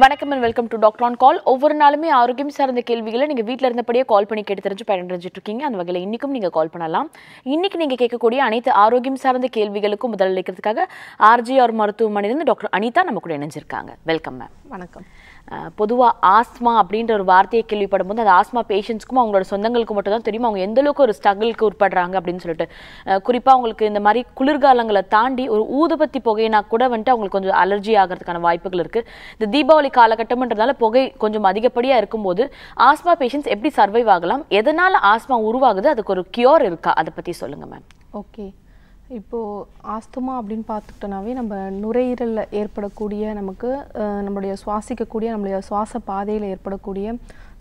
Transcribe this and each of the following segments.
வணக்கம் and welcome to doctor on call ஒவ்வொரு நாளுமே ஆரோக்கியம் சார்ந்த கேள்விகளை நீங்கள் வீட்டில் இருந்தபடியே கால் பண்ணி கேட்டு தெரிஞ்சு பயனடைஞ்சிட்டு இருக்கீங்க அந்த வகையில் இன்றைக்கும் நீங்கள் கால் பண்ணலாம் இன்றைக்கி நீங்கள் கேட்கக்கூடிய அனைத்து ஆரோக்கியம் சார்ந்த கேள்விகளுக்கும் முதலளிக்கிறதுக்காக ஆர்ஜிஆர் மருத்துவமனையிலிருந்து டாக்டர் அனிதா நம்ம கூட இணைஞ்சிருக்காங்க வெல்கம் மேம் வணக்கம் பொதுவாக ஆஸ்மா அப்படின்ற ஒரு வார்த்தையை கேள்விப்படும் போது அந்த ஆஸ்மா பேஷண்ட்ஸ்க்கும் அவங்களோட சொந்தங்களுக்கு மட்டும் தான் தெரியும் அவங்க எந்தளவுக்கு ஒரு ஸ்ட்ரகிளுக்கு உட்படுறாங்க அப்படின்னு சொல்லிட்டு குறிப்பாக அவங்களுக்கு இந்த மாதிரி குளிர்காலங்களை தாண்டி ஒரு ஊதுபத்தி புகையினா கூட வந்துட்டு அவங்களுக்கு கொஞ்சம் அலர்ஜி ஆகிறதுக்கான வாய்ப்புகள் இருக்குது இந்த தீபாவளி காலகட்டம்ன்றதுனால புகை கொஞ்சம் அதிகப்படியாக இருக்கும்போது ஆஸ்மா பேஷண்ட்ஸ் எப்படி சர்வைவ் ஆகலாம் எதனால் ஆஸ்மா உருவாகுது அதுக்கு ஒரு கியூர் இருக்கா அதை பற்றி சொல்லுங்கள் மேம் ஓகே இப்போது ஆஸ்துமா அப்படின்னு பார்த்துக்கிட்டோனாவே நம்ம நுரையீரலில் ஏற்படக்கூடிய நமக்கு நம்மளுடைய சுவாசிக்கக்கூடிய நம்மளுடைய சுவாச பாதையில் ஏற்படக்கூடிய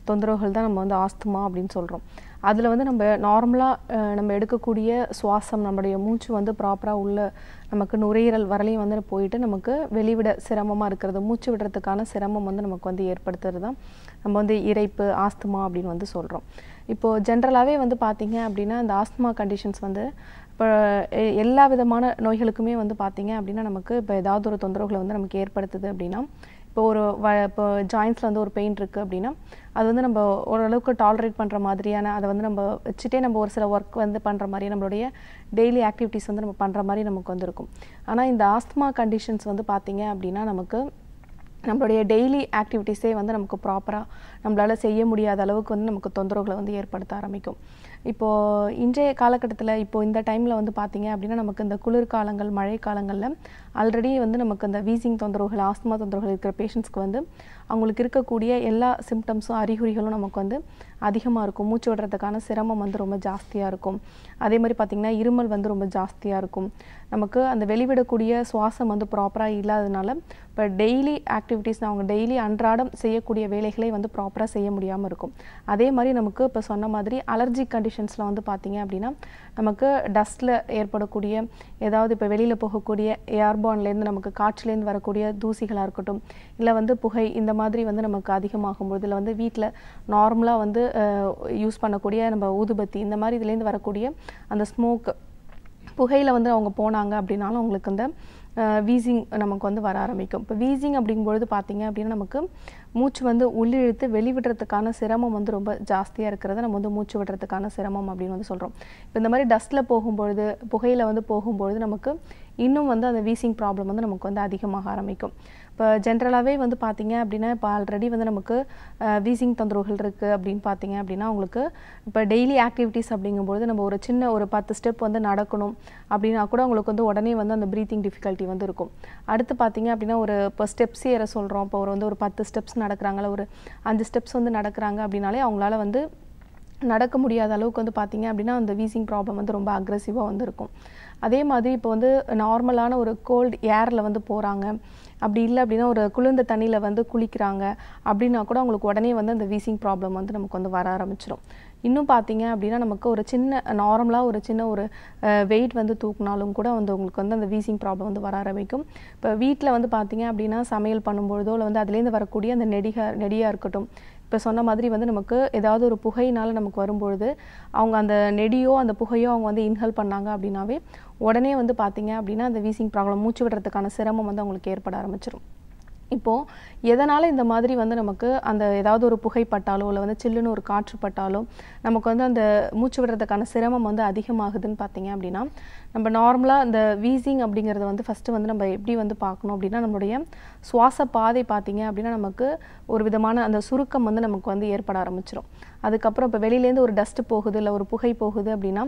தொந்தரவுகள் தான் நம்ம வந்து ஆஸ்துமா அப்படின்னு சொல்கிறோம் அதில் வந்து நம்ம நார்மலாக நம்ம எடுக்கக்கூடிய சுவாசம் நம்முடைய மூச்சு வந்து ப்ராப்பராக உள்ள நமக்கு நுரையீரல் வரலையும் வந்து போயிட்டு நமக்கு வெளிவிட சிரமமாக இருக்கிறது மூச்சு விடுறதுக்கான சிரமம் வந்து நமக்கு வந்து ஏற்படுத்துறது தான் நம்ம வந்து இறைப்பு ஆஸ்துமா அப்படின்னு வந்து சொல்கிறோம் இப்போது ஜென்ரலாகவே வந்து பார்த்திங்க அப்படின்னா இந்த ஆஸ்துமா கண்டிஷன்ஸ் வந்து இப்போ எல்லா விதமான நோய்களுக்குமே வந்து பார்த்திங்க அப்படின்னா நமக்கு இப்போ ஏதாவது ஒரு தொந்தரவுகளை வந்து நமக்கு ஏற்படுத்துது அப்படின்னா இப்போ ஒரு வ இப்போ ஜாயின்ஸில் வந்து ஒரு பெயின் இருக்குது அப்படின்னா அது வந்து நம்ம ஓரளவுக்கு டாலரேட் பண்ணுற மாதிரியான அதை வந்து நம்ம வச்சுட்டே நம்ம ஒரு சில ஒர்க் வந்து பண்ணுற மாதிரி நம்மளுடைய டெய்லி ஆக்டிவிட்டீஸ் வந்து நம்ம பண்ணுற மாதிரி நமக்கு வந்து இருக்கும் ஆனால் இந்த ஆஸ்துமா கண்டிஷன்ஸ் வந்து பார்த்திங்க அப்படின்னா நமக்கு நம்மளுடைய டெய்லி ஆக்டிவிட்டீஸே வந்து நமக்கு ப்ராப்பராக நம்மளால் செய்ய முடியாத அளவுக்கு வந்து நமக்கு தொந்தரவுகளை வந்து ஏற்படுத்த ஆரம்பிக்கும் இப்போது இன்றைய காலகட்டத்தில் இப்போது இந்த டைமில் வந்து பார்த்திங்க அப்படின்னா நமக்கு இந்த குளிர்காலங்கள் மழை காலங்களில் ஆல்ரெடி வந்து நமக்கு இந்த வீசிங் தொந்தரவுகள் ஆஸ்துமா தொந்தரவுகள் இருக்கிற பேஷண்ட்ஸ்க்கு வந்து அவங்களுக்கு இருக்கக்கூடிய எல்லா சிம்டம்ஸும் அறிகுறிகளும் நமக்கு வந்து அதிகமாக இருக்கும் மூச்சு விடுறதுக்கான சிரமம் வந்து ரொம்ப ஜாஸ்தியாக இருக்கும் அதே மாதிரி பார்த்திங்கன்னா இருமல் வந்து ரொம்ப ஜாஸ்தியாக இருக்கும் நமக்கு அந்த வெளிவிடக்கூடிய சுவாசம் வந்து ப்ராப்பராக இல்லாததுனால இப்போ டெய்லி ஆக்டிவிட்டீஸ் அவங்க டெய்லி அன்றாடம் செய்யக்கூடிய வேலைகளை வந்து ப்ராப்பராக செய்ய முடியாமல் இருக்கும் அதே மாதிரி நமக்கு இப்போ சொன்ன மாதிரி அலர்ஜி கண்டிஷன்ஸில் வந்து பார்த்திங்க அப்படின்னா நமக்கு டஸ்ட்டில் ஏற்படக்கூடிய ஏதாவது இப்போ வெளியில் போகக்கூடிய ஏர்பான்லேருந்து நமக்கு காற்றுலேருந்து வரக்கூடிய தூசிகளாக இருக்கட்டும் இல்லை வந்து புகை இந்த மாதிரி வந்து நமக்கு அதிகமாகும்போது இல்லை வந்து வீட்டில் நார்மலாக வந்து யூஸ் பண்ணக்கூடிய நம்ம ஊதுபத்தி இந்த மாதிரி இதுலேருந்து வரக்கூடிய அந்த ஸ்மோக் புகையில் வந்து அவங்க போனாங்க அப்படின்னாலும் அவங்களுக்கு அந்த வீசிங் நமக்கு வந்து வர ஆரம்பிக்கும் இப்போ வீசிங் அப்படிங்கும்பொழுது பார்த்திங்க அப்படின்னா நமக்கு மூச்சு வந்து உள்ளிழுத்து வெளிவிடுறதுக்கான சிரமம் வந்து ரொம்ப ஜாஸ்தியாக இருக்கிறத நம்ம வந்து மூச்சு விடுறதுக்கான சிரமம் அப்படின்னு வந்து சொல்கிறோம் இப்போ இந்த மாதிரி டஸ்ட்டில் போகும்பொழுது புகையில் வந்து போகும்பொழுது நமக்கு இன்னும் வந்து அந்த வீசிங் ப்ராப்ளம் வந்து நமக்கு வந்து அதிகமாக ஆரம்பிக்கும் இப்போ ஜென்ரலாகவே வந்து பார்த்திங்க அப்படின்னா இப்போ ஆல்ரெடி வந்து நமக்கு வீசிங் தொந்தரவுகள் இருக்குது அப்படின்னு பார்த்தீங்க அப்படின்னா உங்களுக்கு இப்போ டெய்லி ஆக்டிவிட்டீஸ் அப்படிங்கும்போது நம்ம ஒரு சின்ன ஒரு பத்து ஸ்டெப் வந்து நடக்கணும் அப்படின்னா கூட உங்களுக்கு வந்து உடனே வந்து அந்த ப்ரீத்திங் டிஃபிகல்ட்டி வந்து இருக்கும் அடுத்து பார்த்தீங்க அப்படின்னா ஒரு இப்போ ஸ்டெப்ஸ் ஏற சொல்கிறோம் இப்போ ஒரு வந்து ஒரு பத்து ஸ்டெப்ஸ் நடக்கிறாங்கள ஒரு அஞ்சு ஸ்டெப்ஸ் வந்து நடக்கிறாங்க அப்படின்னாலே அவங்களால வந்து நடக்க முடியாத அளவுக்கு வந்து பார்த்திங்க அப்படின்னா அந்த வீசிங் ப்ராப்ளம் வந்து ரொம்ப அக்ரெசிவாக வந்து இருக்கும் அதே மாதிரி இப்போ வந்து நார்மலான ஒரு கோல்டு ஏரில் வந்து போகிறாங்க அப்படி இல்லை அப்படின்னா ஒரு குளிர்ந்த தண்ணியில் வந்து குளிக்கிறாங்க அப்படின்னா கூட அவங்களுக்கு உடனே வந்து அந்த வீசிங் ப்ராப்ளம் வந்து நமக்கு வந்து வர ஆரம்பிச்சிடும் இன்னும் பார்த்தீங்க அப்படின்னா நமக்கு ஒரு சின்ன நார்மலாக ஒரு சின்ன ஒரு வெயிட் வந்து தூக்குனாலும் கூட வந்து உங்களுக்கு வந்து அந்த வீசிங் ப்ராப்ளம் வந்து வர ஆரம்பிக்கும் இப்போ வீட்டில் வந்து பார்த்தீங்க அப்படின்னா சமையல் பண்ணும்பொழுதோ இல்லை வந்து அதுலேருந்து வரக்கூடிய அந்த நெடிக நெடியாக இருக்கட்டும் இப்போ சொன்ன மாதிரி வந்து நமக்கு ஏதாவது ஒரு புகையினால் நமக்கு வரும்பொழுது அவங்க அந்த நெடியோ அந்த புகையோ அவங்க வந்து இன்ஹல் பண்ணாங்க அப்படின்னாவே உடனே வந்து பார்த்தீங்க அப்படின்னா அந்த வீசிங் ப்ராப்ளம் மூச்சு விடுறதுக்கான சிரமம் வந்து அவங்களுக்கு ஏற்பட ஆரம்பிச்சிடும் இப்போது எதனால் இந்த மாதிரி வந்து நமக்கு அந்த ஏதாவது ஒரு புகைப்பட்டாலோ இல்லை வந்து சில்லுன்னு ஒரு காற்று பட்டாலோ நமக்கு வந்து அந்த மூச்சு விடுறதுக்கான சிரமம் வந்து அதிகமாகுதுன்னு பார்த்தீங்க அப்படின்னா நம்ம நார்மலாக அந்த வீசிங் அப்படிங்கிறத வந்து ஃபஸ்ட்டு வந்து நம்ம எப்படி வந்து பார்க்கணும் அப்படின்னா நம்மளுடைய சுவாச பாதை பார்த்தீங்க அப்படின்னா நமக்கு ஒரு விதமான அந்த சுருக்கம் வந்து நமக்கு வந்து ஏற்பட ஆரம்பிச்சிடும் அதுக்கப்புறம் இப்போ வெளியிலேருந்து ஒரு டஸ்ட்டு போகுது இல்லை ஒரு புகை போகுது அப்படின்னா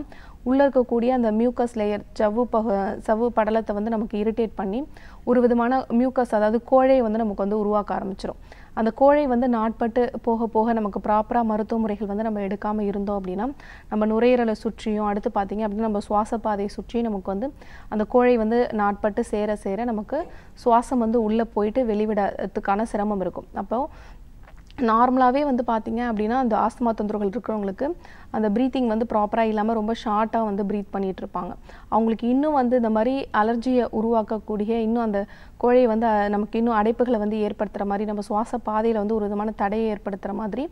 உள்ளே இருக்கக்கூடிய அந்த மியூக்கஸ் லேயர் சவ்வு பக சவ்வு படலத்தை வந்து நமக்கு இரிட்டேட் பண்ணி ஒரு விதமான மியூக்கஸ் அதாவது கோழை வந்து நமக்கு வந்து உருவாக்க ஆரம்பிச்சிடும் அந்த கோழை வந்து நாட்பட்டு போக போக நமக்கு ப்ராப்பராக மருத்துவ முறைகள் வந்து நம்ம எடுக்காமல் இருந்தோம் அப்படின்னா நம்ம நுரையீரலை சுற்றியும் அடுத்து பார்த்திங்க அப்படின்னா நம்ம சுவாச பாதையை நமக்கு வந்து அந்த கோழை வந்து நாட்பட்டு சேர சேர நமக்கு சுவாசம் வந்து உள்ளே போயிட்டு வெளிவிடத்துக்கான சிரமம் இருக்கும் அப்போது நார்மலாகவே வந்து பார்த்தீங்க அப்படின்னா அந்த ஆஸ்துமா தொந்தரவுகள் இருக்கிறவங்களுக்கு அந்த ப்ரீத்திங் வந்து ப்ராப்பராக இல்லாமல் ரொம்ப ஷார்ட்டாக வந்து ப்ரீத் பண்ணிகிட்ருப்பாங்க அவங்களுக்கு இன்னும் வந்து இந்த மாதிரி அலர்ஜியை உருவாக்கக்கூடிய இன்னும் அந்த கோழையை வந்து நமக்கு இன்னும் அடைப்புகளை வந்து ஏற்படுத்துகிற மாதிரி நம்ம சுவாச பாதையில் வந்து ஒரு விதமான தடையை ஏற்படுத்துகிற மாதிரி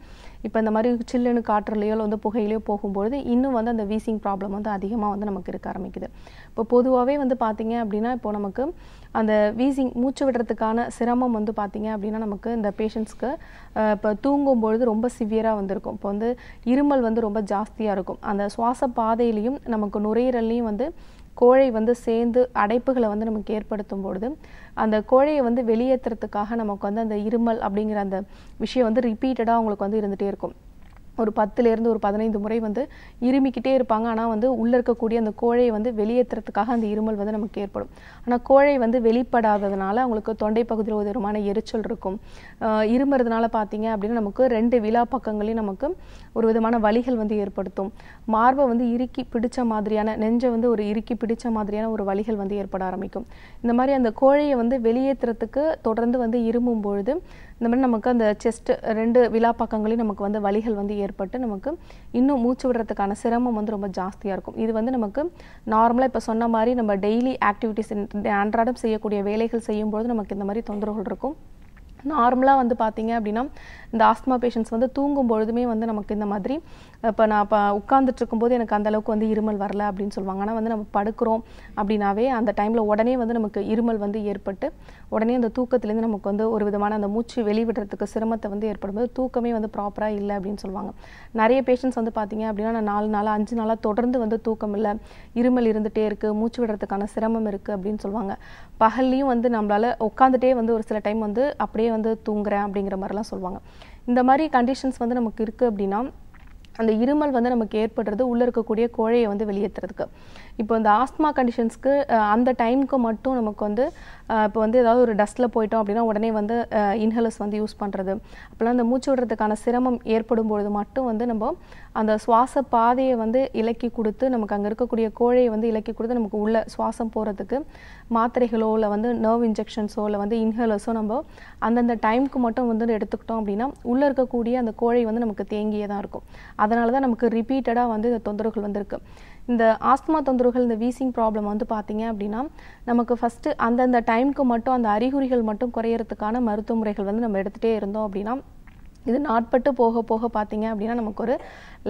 இப்போ இந்த மாதிரி சில்லுன்னு காற்றுலையோ இல்லை வந்து புகையிலையோ போகும்பொழுது இன்னும் வந்து அந்த வீசிங் ப்ராப்ளம் வந்து அதிகமாக வந்து நமக்கு இருக்க ஆரம்பிக்குது இப்போ பொதுவாகவே வந்து பார்த்திங்க அப்படின்னா இப்போ நமக்கு அந்த வீசிங் மூச்சு விடுறதுக்கான சிரமம் வந்து பார்த்திங்க அப்படின்னா நமக்கு இந்த பேஷண்ட்ஸ்க்கு இப்போ தூங்கும் பொழுது ரொம்ப சிவியராக வந்திருக்கும் இப்போ வந்து இருமல் வந்து ரொம்ப ஜாஸ்தியாக இருக்கும் அந்த சுவாச பாதையிலையும் நமக்கு நுரையீரல்லையும் வந்து கோழை வந்து சேர்ந்து அடைப்புகளை வந்து நமக்கு ஏற்படுத்தும் பொழுது அந்த கோழையை வந்து வெளியேற்றுறதுக்காக நமக்கு வந்து அந்த இருமல் அப்படிங்கிற அந்த விஷயம் வந்து ரிப்பீட்டடாக அவங்களுக்கு வந்து இருந்துகிட்டே இருக்கும் ஒரு பத்துலேருந்து ஒரு பதினைந்து முறை வந்து இருமிக்கிட்டே இருப்பாங்க ஆனால் வந்து உள்ளே இருக்கக்கூடிய அந்த கோழையை வந்து வெளியேற்றுறதுக்காக அந்த இருமல் வந்து நமக்கு ஏற்படும் ஆனால் கோழை வந்து வெளிப்படாததுனால அவங்களுக்கு தொண்டை பகுதியில் ஒரு விதமான எரிச்சல் இருக்கும் இருமறதுனால பார்த்தீங்க அப்படின்னா நமக்கு ரெண்டு விழா பக்கங்களையும் நமக்கு ஒரு விதமான வலிகள் வந்து ஏற்படுத்தும் மார்பை வந்து இறுக்கி பிடிச்ச மாதிரியான நெஞ்சை வந்து ஒரு இறுக்கி பிடிச்ச மாதிரியான ஒரு வலிகள் வந்து ஏற்பட ஆரம்பிக்கும் இந்த மாதிரி அந்த கோழையை வந்து வெளியேற்றுறதுக்கு தொடர்ந்து வந்து இருமும் பொழுது இந்த மாதிரி நமக்கு அந்த செஸ்ட் ரெண்டு விழா பக்கங்களையும் நமக்கு வந்து வலிகள் வந்து ஏற்பட்டு நமக்கு இன்னும் மூச்சு விடுறதுக்கான சிரமம் வந்து ரொம்ப ஜாஸ்தியாக இருக்கும் இது வந்து நமக்கு நார்மலாக இப்போ சொன்ன மாதிரி நம்ம டெய்லி ஆக்டிவிட்டிஸ் அன்றாடம் செய்யக்கூடிய வேலைகள் செய்யும்பொழுது நமக்கு இந்த மாதிரி தொந்தரவுகள் இருக்கும் நார்மலாக வந்து பார்த்திங்க அப்படின்னா இந்த ஆஸ்துமா பேஷண்ட்ஸ் வந்து தூங்கும் பொழுதுமே வந்து நமக்கு இந்த மாதிரி இப்போ நான் இப்போ உட்காந்துட்டு இருக்கும்போது எனக்கு அந்தளவுக்கு வந்து இருமல் வரல அப்படின்னு சொல்லுவாங்க ஆனால் வந்து நம்ம படுக்கிறோம் அப்படின்னாவே அந்த டைமில் உடனே வந்து நமக்கு இருமல் வந்து ஏற்பட்டு உடனே அந்த தூக்கத்துலேருந்து நமக்கு வந்து ஒரு விதமான அந்த மூச்சு வெளிவிடுறதுக்கு சிரமத்தை வந்து ஏற்படும்போது தூக்கமே வந்து ப்ராப்பராக இல்லை அப்படின்னு சொல்லுவாங்க நிறைய பேஷண்ட்ஸ் வந்து பார்த்திங்க அப்படின்னா நான் நாலு நாளாக அஞ்சு நாளாக தொடர்ந்து வந்து தூக்கம் இல்லை இருமல் இருந்துகிட்டே இருக்குது மூச்சு விடுறதுக்கான சிரமம் இருக்குது அப்படின்னு சொல்லுவாங்க பகல்லையும் வந்து நம்மளால் உட்காந்துட்டே வந்து ஒரு சில டைம் வந்து அப்படியே வந்து தூங்குறேன் அப்படிங்கிற மாதிரிலாம் சொல்லுவாங்க இந்த மாதிரி கண்டிஷன்ஸ் வந்து நமக்கு இருக்குது அப்படின்னா அந்த இருமல் வந்து நமக்கு ஏற்படுறது உள்ளே இருக்கக்கூடிய கோழையை வந்து வெளியேற்றுறதுக்கு இப்போ இந்த ஆஸ்துமா கண்டிஷன்ஸ்க்கு அந்த டைமுக்கு மட்டும் நமக்கு வந்து இப்போ வந்து ஏதாவது ஒரு டஸ்ட்டில் போயிட்டோம் அப்படின்னா உடனே வந்து இன்ஹலர்ஸ் வந்து யூஸ் பண்ணுறது அப்போல்லாம் அந்த மூச்சு விடுறதுக்கான சிரமம் ஏற்படும் பொழுது மட்டும் வந்து நம்ம அந்த சுவாச பாதையை வந்து இலக்கி கொடுத்து நமக்கு அங்கே இருக்கக்கூடிய கோழையை வந்து இலக்கி கொடுத்து நமக்கு உள்ள சுவாசம் போகிறதுக்கு மாத்திரைகளோ இல்லை வந்து நர்வ் இன்ஜெக்ஷன்ஸோ இல்லை வந்து இன்ஹலர்ஸோ நம்ம அந்தந்த டைமுக்கு மட்டும் வந்து எடுத்துக்கிட்டோம் அப்படின்னா உள்ளே இருக்கக்கூடிய அந்த கோழை வந்து நமக்கு தேங்கியே தான் இருக்கும் அதனால தான் நமக்கு ரிப்பீட்டடாக வந்து இந்த தொந்தரவுகள் வந்துருக்கு இந்த ஆஸ்துமா தொந்தரவுகள் இந்த வீசிங் ப்ராப்ளம் வந்து பார்த்தீங்க அப்படின்னா நமக்கு ஃபஸ்ட்டு அந்தந்த டைமுக்கு மட்டும் அந்த அறிகுறிகள் மட்டும் குறையிறதுக்கான மருத்துவ முறைகள் வந்து நம்ம எடுத்துகிட்டே இருந்தோம் அப்படின்னா இது நாட்பட்டு போக போக பார்த்தீங்க அப்படின்னா நமக்கு ஒரு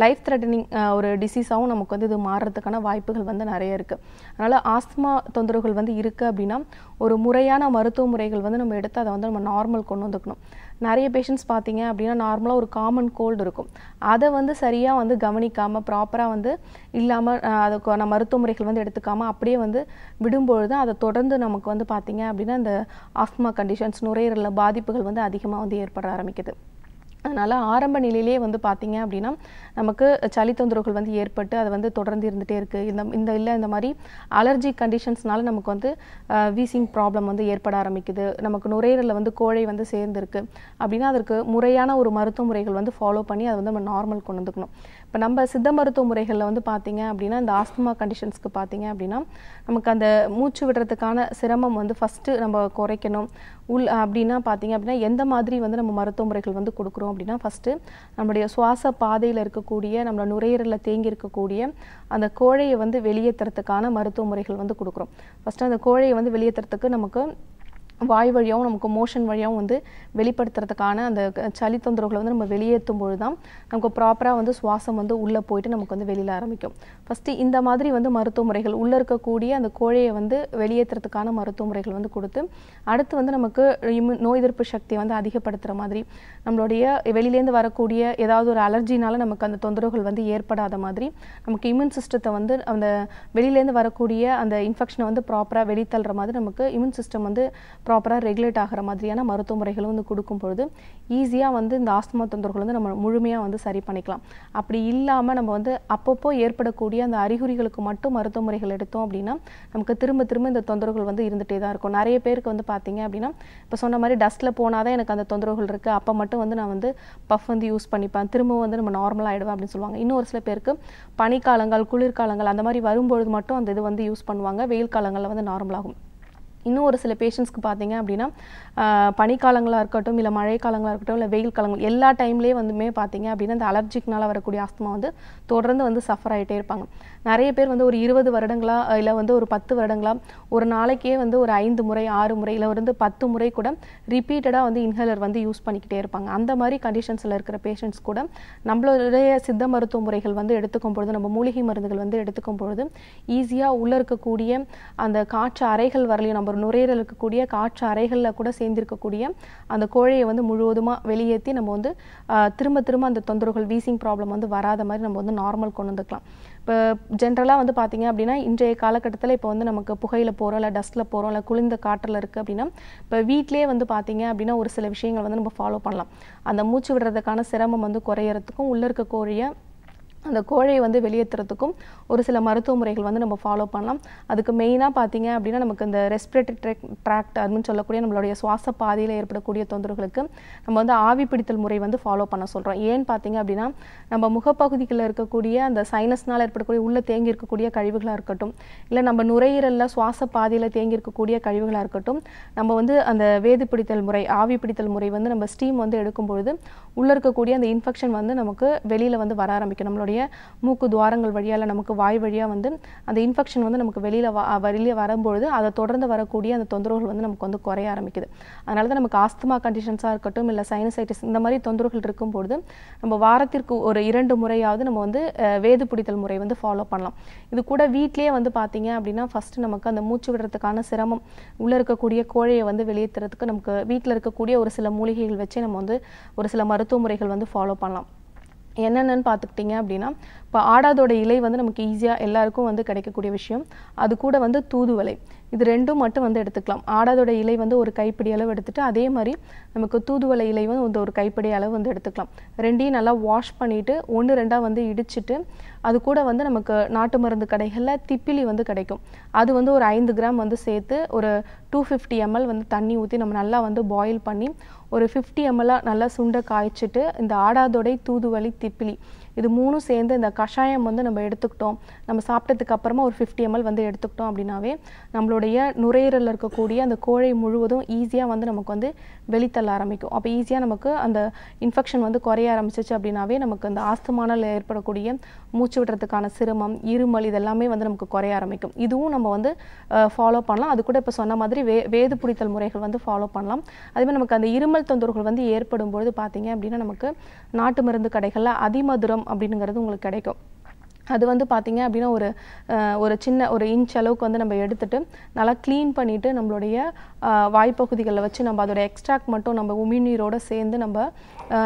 லைஃப் த்ரெட்டனிங் ஒரு டிசீஸாகவும் நமக்கு வந்து இது மாறுறதுக்கான வாய்ப்புகள் வந்து நிறைய இருக்குது அதனால் ஆஸ்துமா தொந்தரவுகள் வந்து இருக்குது அப்படின்னா ஒரு முறையான மருத்துவ முறைகள் வந்து நம்ம எடுத்து அதை வந்து நம்ம நார்மல் கொண்டு வந்துக்கணும் நிறைய பேஷண்ட்ஸ் பார்த்தீங்க அப்படின்னா நார்மலாக ஒரு காமன் கோல்டு இருக்கும் அதை வந்து சரியாக வந்து கவனிக்காமல் ப்ராப்பராக வந்து இல்லாமல் அதுக்கான மருத்துவ முறைகள் வந்து எடுத்துக்காமல் அப்படியே வந்து விடும்பொழுது அதை தொடர்ந்து நமக்கு வந்து பார்த்திங்க அப்படின்னா இந்த ஆஸ்மா கண்டிஷன்ஸ் நுரையீரலில் பாதிப்புகள் வந்து அதிகமாக வந்து ஏற்பட ஆரம்பிக்குது அதனால் ஆரம்ப நிலையிலே வந்து பார்த்திங்க அப்படின்னா நமக்கு சளி தொந்தரவுகள் வந்து ஏற்பட்டு அது வந்து தொடர்ந்து இருந்துகிட்டே இருக்குது இந்த இந்த இல்லை இந்த மாதிரி அலர்ஜி கண்டிஷன்ஸ்னால நமக்கு வந்து வீசிங் ப்ராப்ளம் வந்து ஏற்பட ஆரம்பிக்குது நமக்கு நுரையீரலில் வந்து கோழை வந்து சேர்ந்துருக்கு அப்படின்னா அதற்கு முறையான ஒரு மருத்துவ முறைகள் வந்து ஃபாலோ பண்ணி அதை வந்து நம்ம நார்மல் கொண்டு வந்துக்கணும் இப்போ நம்ம சித்த மருத்துவ முறைகளில் வந்து பார்த்திங்க அப்படின்னா இந்த ஆஸ்துமா கண்டிஷன்ஸ்க்கு பார்த்திங்க அப்படின்னா நமக்கு அந்த மூச்சு விடுறதுக்கான சிரமம் வந்து ஃபஸ்ட்டு நம்ம குறைக்கணும் உள் அப்படின்னா பார்த்திங்க அப்படின்னா எந்த மாதிரி வந்து நம்ம மருத்துவ முறைகள் வந்து கொடுக்குறோம் அப்படின்னா ஃபஸ்ட்டு நம்முடைய சுவாச பாதையில் இருக்கக்கூடிய நம்மளை நுரையீரலில் தேங்கி இருக்கக்கூடிய அந்த கோழையை வந்து வெளியேற்றுறதுக்கான மருத்துவ முறைகள் வந்து கொடுக்குறோம் ஃபஸ்ட்டு அந்த கோழையை வந்து வெளியேற்றுறதுக்கு நமக்கு வாய் வழியாகவும் நமக்கு மோஷன் வழியாகவும் வந்து வெளிப்படுத்துறதுக்கான அந்த சளி தொந்தரவுகளை வந்து நம்ம வெளியேற்றும் பொழுது தான் நமக்கு ப்ராப்பராக வந்து சுவாசம் வந்து உள்ளே போயிட்டு நமக்கு வந்து வெளியில் ஆரம்பிக்கும் ஃபஸ்ட்டு இந்த மாதிரி வந்து மருத்துவ முறைகள் உள்ளே இருக்கக்கூடிய அந்த கோழையை வந்து வெளியேற்றுறதுக்கான மருத்துவ முறைகள் வந்து கொடுத்து அடுத்து வந்து நமக்கு நோய் எதிர்ப்பு சக்தியை வந்து அதிகப்படுத்துகிற மாதிரி நம்மளுடைய வெளியிலேருந்து வரக்கூடிய ஏதாவது ஒரு அலர்ஜினால நமக்கு அந்த தொந்தரவுகள் வந்து ஏற்படாத மாதிரி நமக்கு இம்யூன் சிஸ்டத்தை வந்து அந்த வெளியிலேருந்து வரக்கூடிய அந்த இன்ஃபெக்ஷனை வந்து ப்ராப்பராக வெளித்தள்ளுற மாதிரி நமக்கு இம்யூன் சிஸ்டம் வந்து ப்ராப்பராக ரெகுலேட் ஆகிற மாதிரியான மருத்துவ முறைகளும் வந்து கொடுக்கும் பொழுது ஈஸியாக வந்து இந்த ஆஸ்துமா தொந்தரவுகள் வந்து நம்ம முழுமையாக வந்து சரி பண்ணிக்கலாம் அப்படி இல்லாமல் நம்ம வந்து அப்பப்போ ஏற்படக்கூடிய அந்த அறிகுறிகளுக்கு மட்டும் மருத்துவ முறைகள் எடுத்தோம் அப்படின்னா நமக்கு திரும்ப திரும்ப இந்த தொந்தரவுகள் வந்து இருந்துகிட்டே தான் இருக்கும் நிறைய பேருக்கு வந்து பார்த்தீங்க அப்படின்னா இப்போ சொன்ன மாதிரி டஸ்ட்டில் போனால் தான் எனக்கு அந்த தொந்தரவுகள் இருக்குது அப்போ மட்டும் வந்து நான் வந்து பஃப் வந்து யூஸ் பண்ணிப்பேன் திரும்பவும் வந்து நம்ம நார்மலாக ஆகிடுவேன் அப்படின்னு சொல்லுவாங்க இன்னும் ஒரு சில பேருக்கு பனிக்காலங்கள் குளிர்காலங்கள் அந்த மாதிரி வரும்பொழுது மட்டும் அந்த இது வந்து யூஸ் பண்ணுவாங்க வெயில் காலங்களில் வந்து நார்மலாகும் இன்னும் ஒரு சில பேஷண்ட்ஸ்க்கு பார்த்தீங்க அப்படின்னா பனிக்காலங்களாக இருக்கட்டும் இல்லை மழை காலங்களாக இருக்கட்டும் இல்லை வெயில் காலங்கள் எல்லா டைம்லேயே வந்துமே பார்த்தீங்க அப்படின்னா அந்த அலர்ஜிக்னால் வரக்கூடிய ஆஸ்துமா வந்து தொடர்ந்து வந்து சஃபர் ஆகிட்டே இருப்பாங்க நிறைய பேர் வந்து ஒரு இருபது வருடங்களா இல்லை வந்து ஒரு பத்து வருடங்களா ஒரு நாளைக்கே வந்து ஒரு ஐந்து முறை ஆறு முறை இல்லை வந்து பத்து முறை கூட ரிப்பீட்டடாக வந்து இன்ஹேலர் வந்து யூஸ் பண்ணிக்கிட்டே இருப்பாங்க அந்த மாதிரி கண்டிஷன்ஸில் இருக்கிற பேஷண்ட்ஸ் கூட நம்மளுடைய சித்த மருத்துவ முறைகள் வந்து எடுத்துக்கும் பொழுது நம்ம மூலிகை மருந்துகள் வந்து எடுத்துக்கும் பொழுது ஈஸியாக உள்ளே இருக்கக்கூடிய அந்த காற்று அறைகள் வரலையும் நம்ம நுரையீரல் இருக்கக்கூடிய காற்று அறைகளில் கூட சேர்ந்திருக்கக்கூடிய அந்த கோழையை வந்து முழுவதுமாக வெளியேற்றி நம்ம வந்து திரும்ப திரும்ப அந்த தொந்தரவுகள் வீசிங் ப்ராப்ளம் வந்து வராத மாதிரி நம்ம வந்து நார்மல் கொண்டு வந்துக்கலாம் இப்போ ஜென்ரலாக வந்து பார்த்திங்க அப்படின்னா இன்றைய காலகட்டத்தில் இப்போ வந்து நமக்கு புகையில் போகிறோம் இல்லை டஸ்ட்டில் போகிறோம் இல்லை குளிர்ந்த காற்றில் இருக்குது அப்படின்னா இப்போ வீட்டிலே வந்து பார்த்திங்க அப்படின்னா ஒரு சில விஷயங்கள் வந்து நம்ம ஃபாலோ பண்ணலாம் அந்த மூச்சு விடுறதுக்கான சிரமம் வந்து குறையிறதுக்கும் உள்ளே இருக்க கோழியை அந்த கோழையை வந்து வெளியேற்றுறதுக்கும் ஒரு சில மருத்துவ முறைகள் வந்து நம்ம ஃபாலோ பண்ணலாம் அதுக்கு மெயினாக பார்த்தீங்க அப்படின்னா நமக்கு இந்த ரெஸ்பிரேட்டரி ட்ராக் ட்ராக்ட் அப்படின்னு சொல்லக்கூடிய நம்மளுடைய சுவாச பாதையில் ஏற்படக்கூடிய தொந்தரவுகளுக்கு நம்ம வந்து ஆவி பிடித்தல் முறை வந்து ஃபாலோ பண்ண சொல்கிறோம் ஏன்னு பார்த்தீங்க அப்படின்னா நம்ம முகப்பகுதிகளில் இருக்கக்கூடிய அந்த சைனஸ்னால் ஏற்படக்கூடிய உள்ளே தேங்கி இருக்கக்கூடிய கழிவுகளாக இருக்கட்டும் இல்லை நம்ம நுரையீரலில் சுவாச பாதையில் தேங்கி இருக்கக்கூடிய கழிவுகளாக இருக்கட்டும் நம்ம வந்து அந்த வேது பிடித்தல் முறை ஆவி பிடித்தல் முறை வந்து நம்ம ஸ்டீம் வந்து எடுக்கும் பொழுது உள்ளே இருக்கக்கூடிய அந்த இன்ஃபெக்ஷன் வந்து நமக்கு வெளியில் வந்து வர ஆரம்பிக்கும் நம்மளுடைய நம்மளுடைய மூக்கு துவாரங்கள் வழியால் நமக்கு வாய் வழியாக வந்து அந்த இன்ஃபெக்ஷன் வந்து நமக்கு வெளியில் வெளியே வரும்பொழுது அதை தொடர்ந்து வரக்கூடிய அந்த தொந்தரவுகள் வந்து நமக்கு வந்து குறைய ஆரம்பிக்குது அதனால தான் நமக்கு ஆஸ்துமா கண்டிஷன்ஸாக இருக்கட்டும் இல்லை சைனசைட்டிஸ் இந்த மாதிரி தொந்தரவுகள் இருக்கும்பொழுது நம்ம வாரத்திற்கு ஒரு இரண்டு முறையாவது நம்ம வந்து வேது பிடித்தல் முறை வந்து ஃபாலோ பண்ணலாம் இது கூட வீட்லேயே வந்து பார்த்தீங்க அப்படின்னா ஃபஸ்ட்டு நமக்கு அந்த மூச்சு விடுறதுக்கான சிரமம் உள்ளே இருக்கக்கூடிய கோழையை வந்து வெளியேற்றுறதுக்கு நமக்கு வீட்டில் இருக்கக்கூடிய ஒரு சில மூலிகைகள் வச்சு நம்ம வந்து ஒரு சில மருத்துவ முறைகள் வந்து ஃபாலோ பண்ணலாம் என்னென்னு பார்த்துக்கிட்டிங்க அப்படின்னா இப்போ ஆடாதோட இலை வந்து நமக்கு ஈஸியாக எல்லாருக்கும் வந்து கிடைக்கக்கூடிய விஷயம் அது கூட வந்து தூதுவலை இது ரெண்டும் மட்டும் வந்து எடுத்துக்கலாம் ஆடாதோட இலை வந்து ஒரு கைப்பிடி அளவு எடுத்துகிட்டு அதே மாதிரி நமக்கு தூதுவலை இலை வந்து வந்து ஒரு கைப்பிடி அளவு வந்து எடுத்துக்கலாம் ரெண்டையும் நல்லா வாஷ் பண்ணிவிட்டு ஒன்று ரெண்டாக வந்து இடிச்சிட்டு அது கூட வந்து நமக்கு நாட்டு மருந்து கடைகளில் திப்பிலி வந்து கிடைக்கும் அது வந்து ஒரு ஐந்து கிராம் வந்து சேர்த்து ஒரு டூ ஃபிஃப்டி எம்எல் வந்து தண்ணி ஊற்றி நம்ம நல்லா வந்து பாயில் பண்ணி ஒரு ஃபிஃப்டி எம்எல்லாக நல்லா சுண்டை காய்ச்சிட்டு இந்த ஆடாதொடை தூதுவலி திப்பிலி இது மூணும் சேர்ந்து இந்த கஷாயம் வந்து நம்ம எடுத்துக்கிட்டோம் நம்ம சாப்பிட்டதுக்கு அப்புறமா ஒரு ஃபிஃப்டி எம்எல் வந்து எடுத்துக்கிட்டோம் அப்படின்னாவே நம்மளுடைய நுரையீரலில் இருக்கக்கூடிய அந்த கோழை முழுவதும் ஈஸியாக வந்து நமக்கு வந்து வெளித்தள்ள ஆரம்பிக்கும் அப்போ ஈஸியாக நமக்கு அந்த இன்ஃபெக்ஷன் வந்து குறைய ஆரம்பிச்சிச்சு அப்படின்னாவே நமக்கு அந்த ஆஸ்துமானால் ஏற்படக்கூடிய மூச்சு விடுறதுக்கான சிரமம் இருமல் இதெல்லாமே வந்து நமக்கு குறைய ஆரம்பிக்கும் இதுவும் நம்ம வந்து ஃபாலோ பண்ணலாம் அது கூட இப்போ சொன்ன மாதிரி வே வேது பிடித்தல் முறைகள் வந்து ஃபாலோ பண்ணலாம் அதேமாதிரி நமக்கு அந்த இருமல் தொந்தரவுகள் வந்து ஏற்படும் பொழுது பார்த்தீங்க அப்படின்னா நமக்கு நாட்டு மருந்து கடைகளில் அதிமதுரம் அப்படிங்கிறது உங்களுக்கு கிடைக்கும் அது வந்து பார்த்திங்க அப்படின்னா ஒரு ஒரு சின்ன ஒரு இன்ச் அளவுக்கு வந்து நம்ம எடுத்துகிட்டு நல்லா க்ளீன் பண்ணிவிட்டு நம்மளுடைய வாய்ப்பகுதிகளில் வச்சு நம்ம அதோடய எக்ஸ்ட்ராக்ட் மட்டும் நம்ம உமிழ்நீரோடு சேர்ந்து நம்ம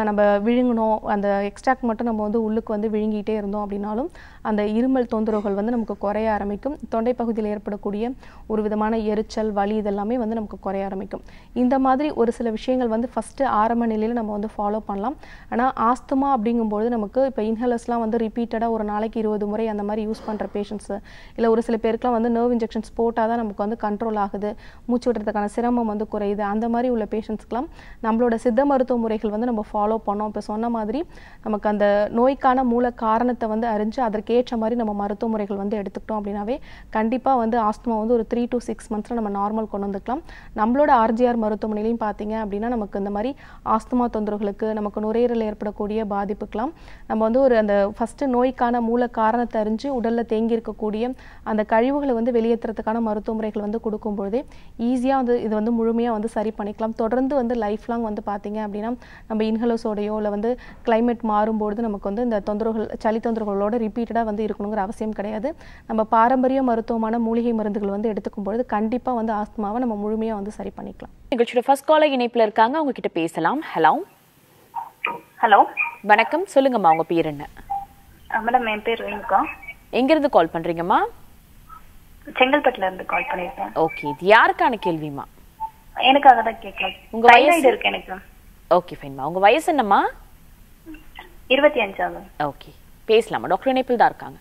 நம்ம விழுங்கணும் அந்த எக்ஸ்ட்ராக்ட் மட்டும் நம்ம வந்து உள்ளுக்கு வந்து விழுங்கிட்டே இருந்தோம் அப்படின்னாலும் அந்த இருமல் தொந்தரவுகள் வந்து நமக்கு குறைய ஆரம்பிக்கும் தொண்டை பகுதியில் ஏற்படக்கூடிய ஒரு விதமான எரிச்சல் வலி இதெல்லாமே வந்து நமக்கு குறைய ஆரம்பிக்கும் இந்த மாதிரி ஒரு சில விஷயங்கள் வந்து ஃபஸ்ட்டு ஆரம்ப நிலையில் நம்ம வந்து ஃபாலோ பண்ணலாம் ஆனால் ஆஸ்துமா அப்படிங்கும்போது நமக்கு இப்போ இன்ஹலர்ஸ்லாம் வந்து ரிப்பீட்டடாக ஒரு நாளைக்கு இருபது முறை அந்த மாதிரி யூஸ் பண்ணுற பேஷண்ட்ஸு இல்லை ஒரு சில பேருக்குலாம் வந்து நர்வ் இன்ஜெக்ஷன்ஸ் போட்டால் தான் நமக்கு வந்து கண்ட்ரோல் ஆகுது மூச்சு விடுறதுக்கான சிரமம் வந்து குறையுது அந்த மாதிரி உள்ள பேஷண்ட்ஸ்க்கெலாம் நம்மளோட சித்த மருத்துவ முறைகள் வந்து நம்ம ஃபாலோ பண்ணோம் இப்போ சொன்ன மாதிரி நமக்கு அந்த நோய்க்கான மூல காரணத்தை வந்து அறிஞ்சு அதற்கேற்ற மாதிரி நம்ம மருத்துவ முறைகள் வந்து எடுத்துக்கிட்டோம் அப்படின்னாவே கண்டிப்பாக வந்து ஆஸ்துமா வந்து ஒரு த்ரீ டு சிக்ஸ் மந்த்ஸில் நம்ம நார்மல் கொண்டு வந்துக்கலாம் நம்மளோட ஆர்ஜிஆர் மருத்துவமனையிலையும் பார்த்தீங்க அப்படின்னா நமக்கு இந்த மாதிரி ஆஸ்துமா தொந்தரவுகளுக்கு நமக்கு நுரையீரல் ஏற்படக்கூடிய பாதிப்புக்கெலாம் நம்ம வந்து ஒரு அந்த ஃபஸ்ட்டு நோய்க்கான மூல காரணத்தை அறிஞ்சு உடலில் தேங்கி இருக்கக்கூடிய அந்த கழிவுகளை வந்து வெளியேற்றுறதுக்கான மருத்துவ முறைகள் வந்து கொடுக்கும்பொழுதே ஈஸியாக வந்து இது வந்து முழுமையாக வந்து சரி பண்ணிக்கலாம் தொடர்ந்து வந்து லைஃப் லாங் வந்து பார்த்தீங்க அப்படின்னா நம்ம இன்ஹலோஸோடையோ இல்லை வந்து கிளைமேட் மாறும்பொழுது நமக்கு வந்து இந்த தொந்தரவுகள் சளி ரிப்பீட்டடாக வந்து இருக்கணுங்கிற அவசியம் கிடையாது நம்ம பாரம்பரிய மருத்துவமான மூலிகை மருந்துகள் வந்து எடுத்துக்கும் பொழுது கண்டிப்பாக வந்து ஆஸ்துமாவை நம்ம முழுமையாக வந்து சரி பண்ணிக்கலாம் நிகழ்ச்சியோட ஃபர்ஸ்ட் காலர் இணைப்பில் இருக்காங்க அவங்க கிட்ட பேசலாம் ஹலோ ஹலோ வணக்கம் சொல்லுங்கம்மா உங்க பேர் என்ன மேடம் என் பேர் ரேணுகா கால் பண்றீங்கம்மா செங்கல்பட்டுல இருந்து கால் பண்ணிருக்கேன் ஓகே இது யாருக்கான கேள்விமா எனக்காக தான் கேட்கலாம் உங்க வயசு இருக்கு எனக்கு ஓகே ஃபைன்மா உங்க வயசு என்னம்மா இருபத்தி அஞ்சாவது ஓகே பேசலாமா டாக்டர் இணைப்பில் தான் இருக்காங்க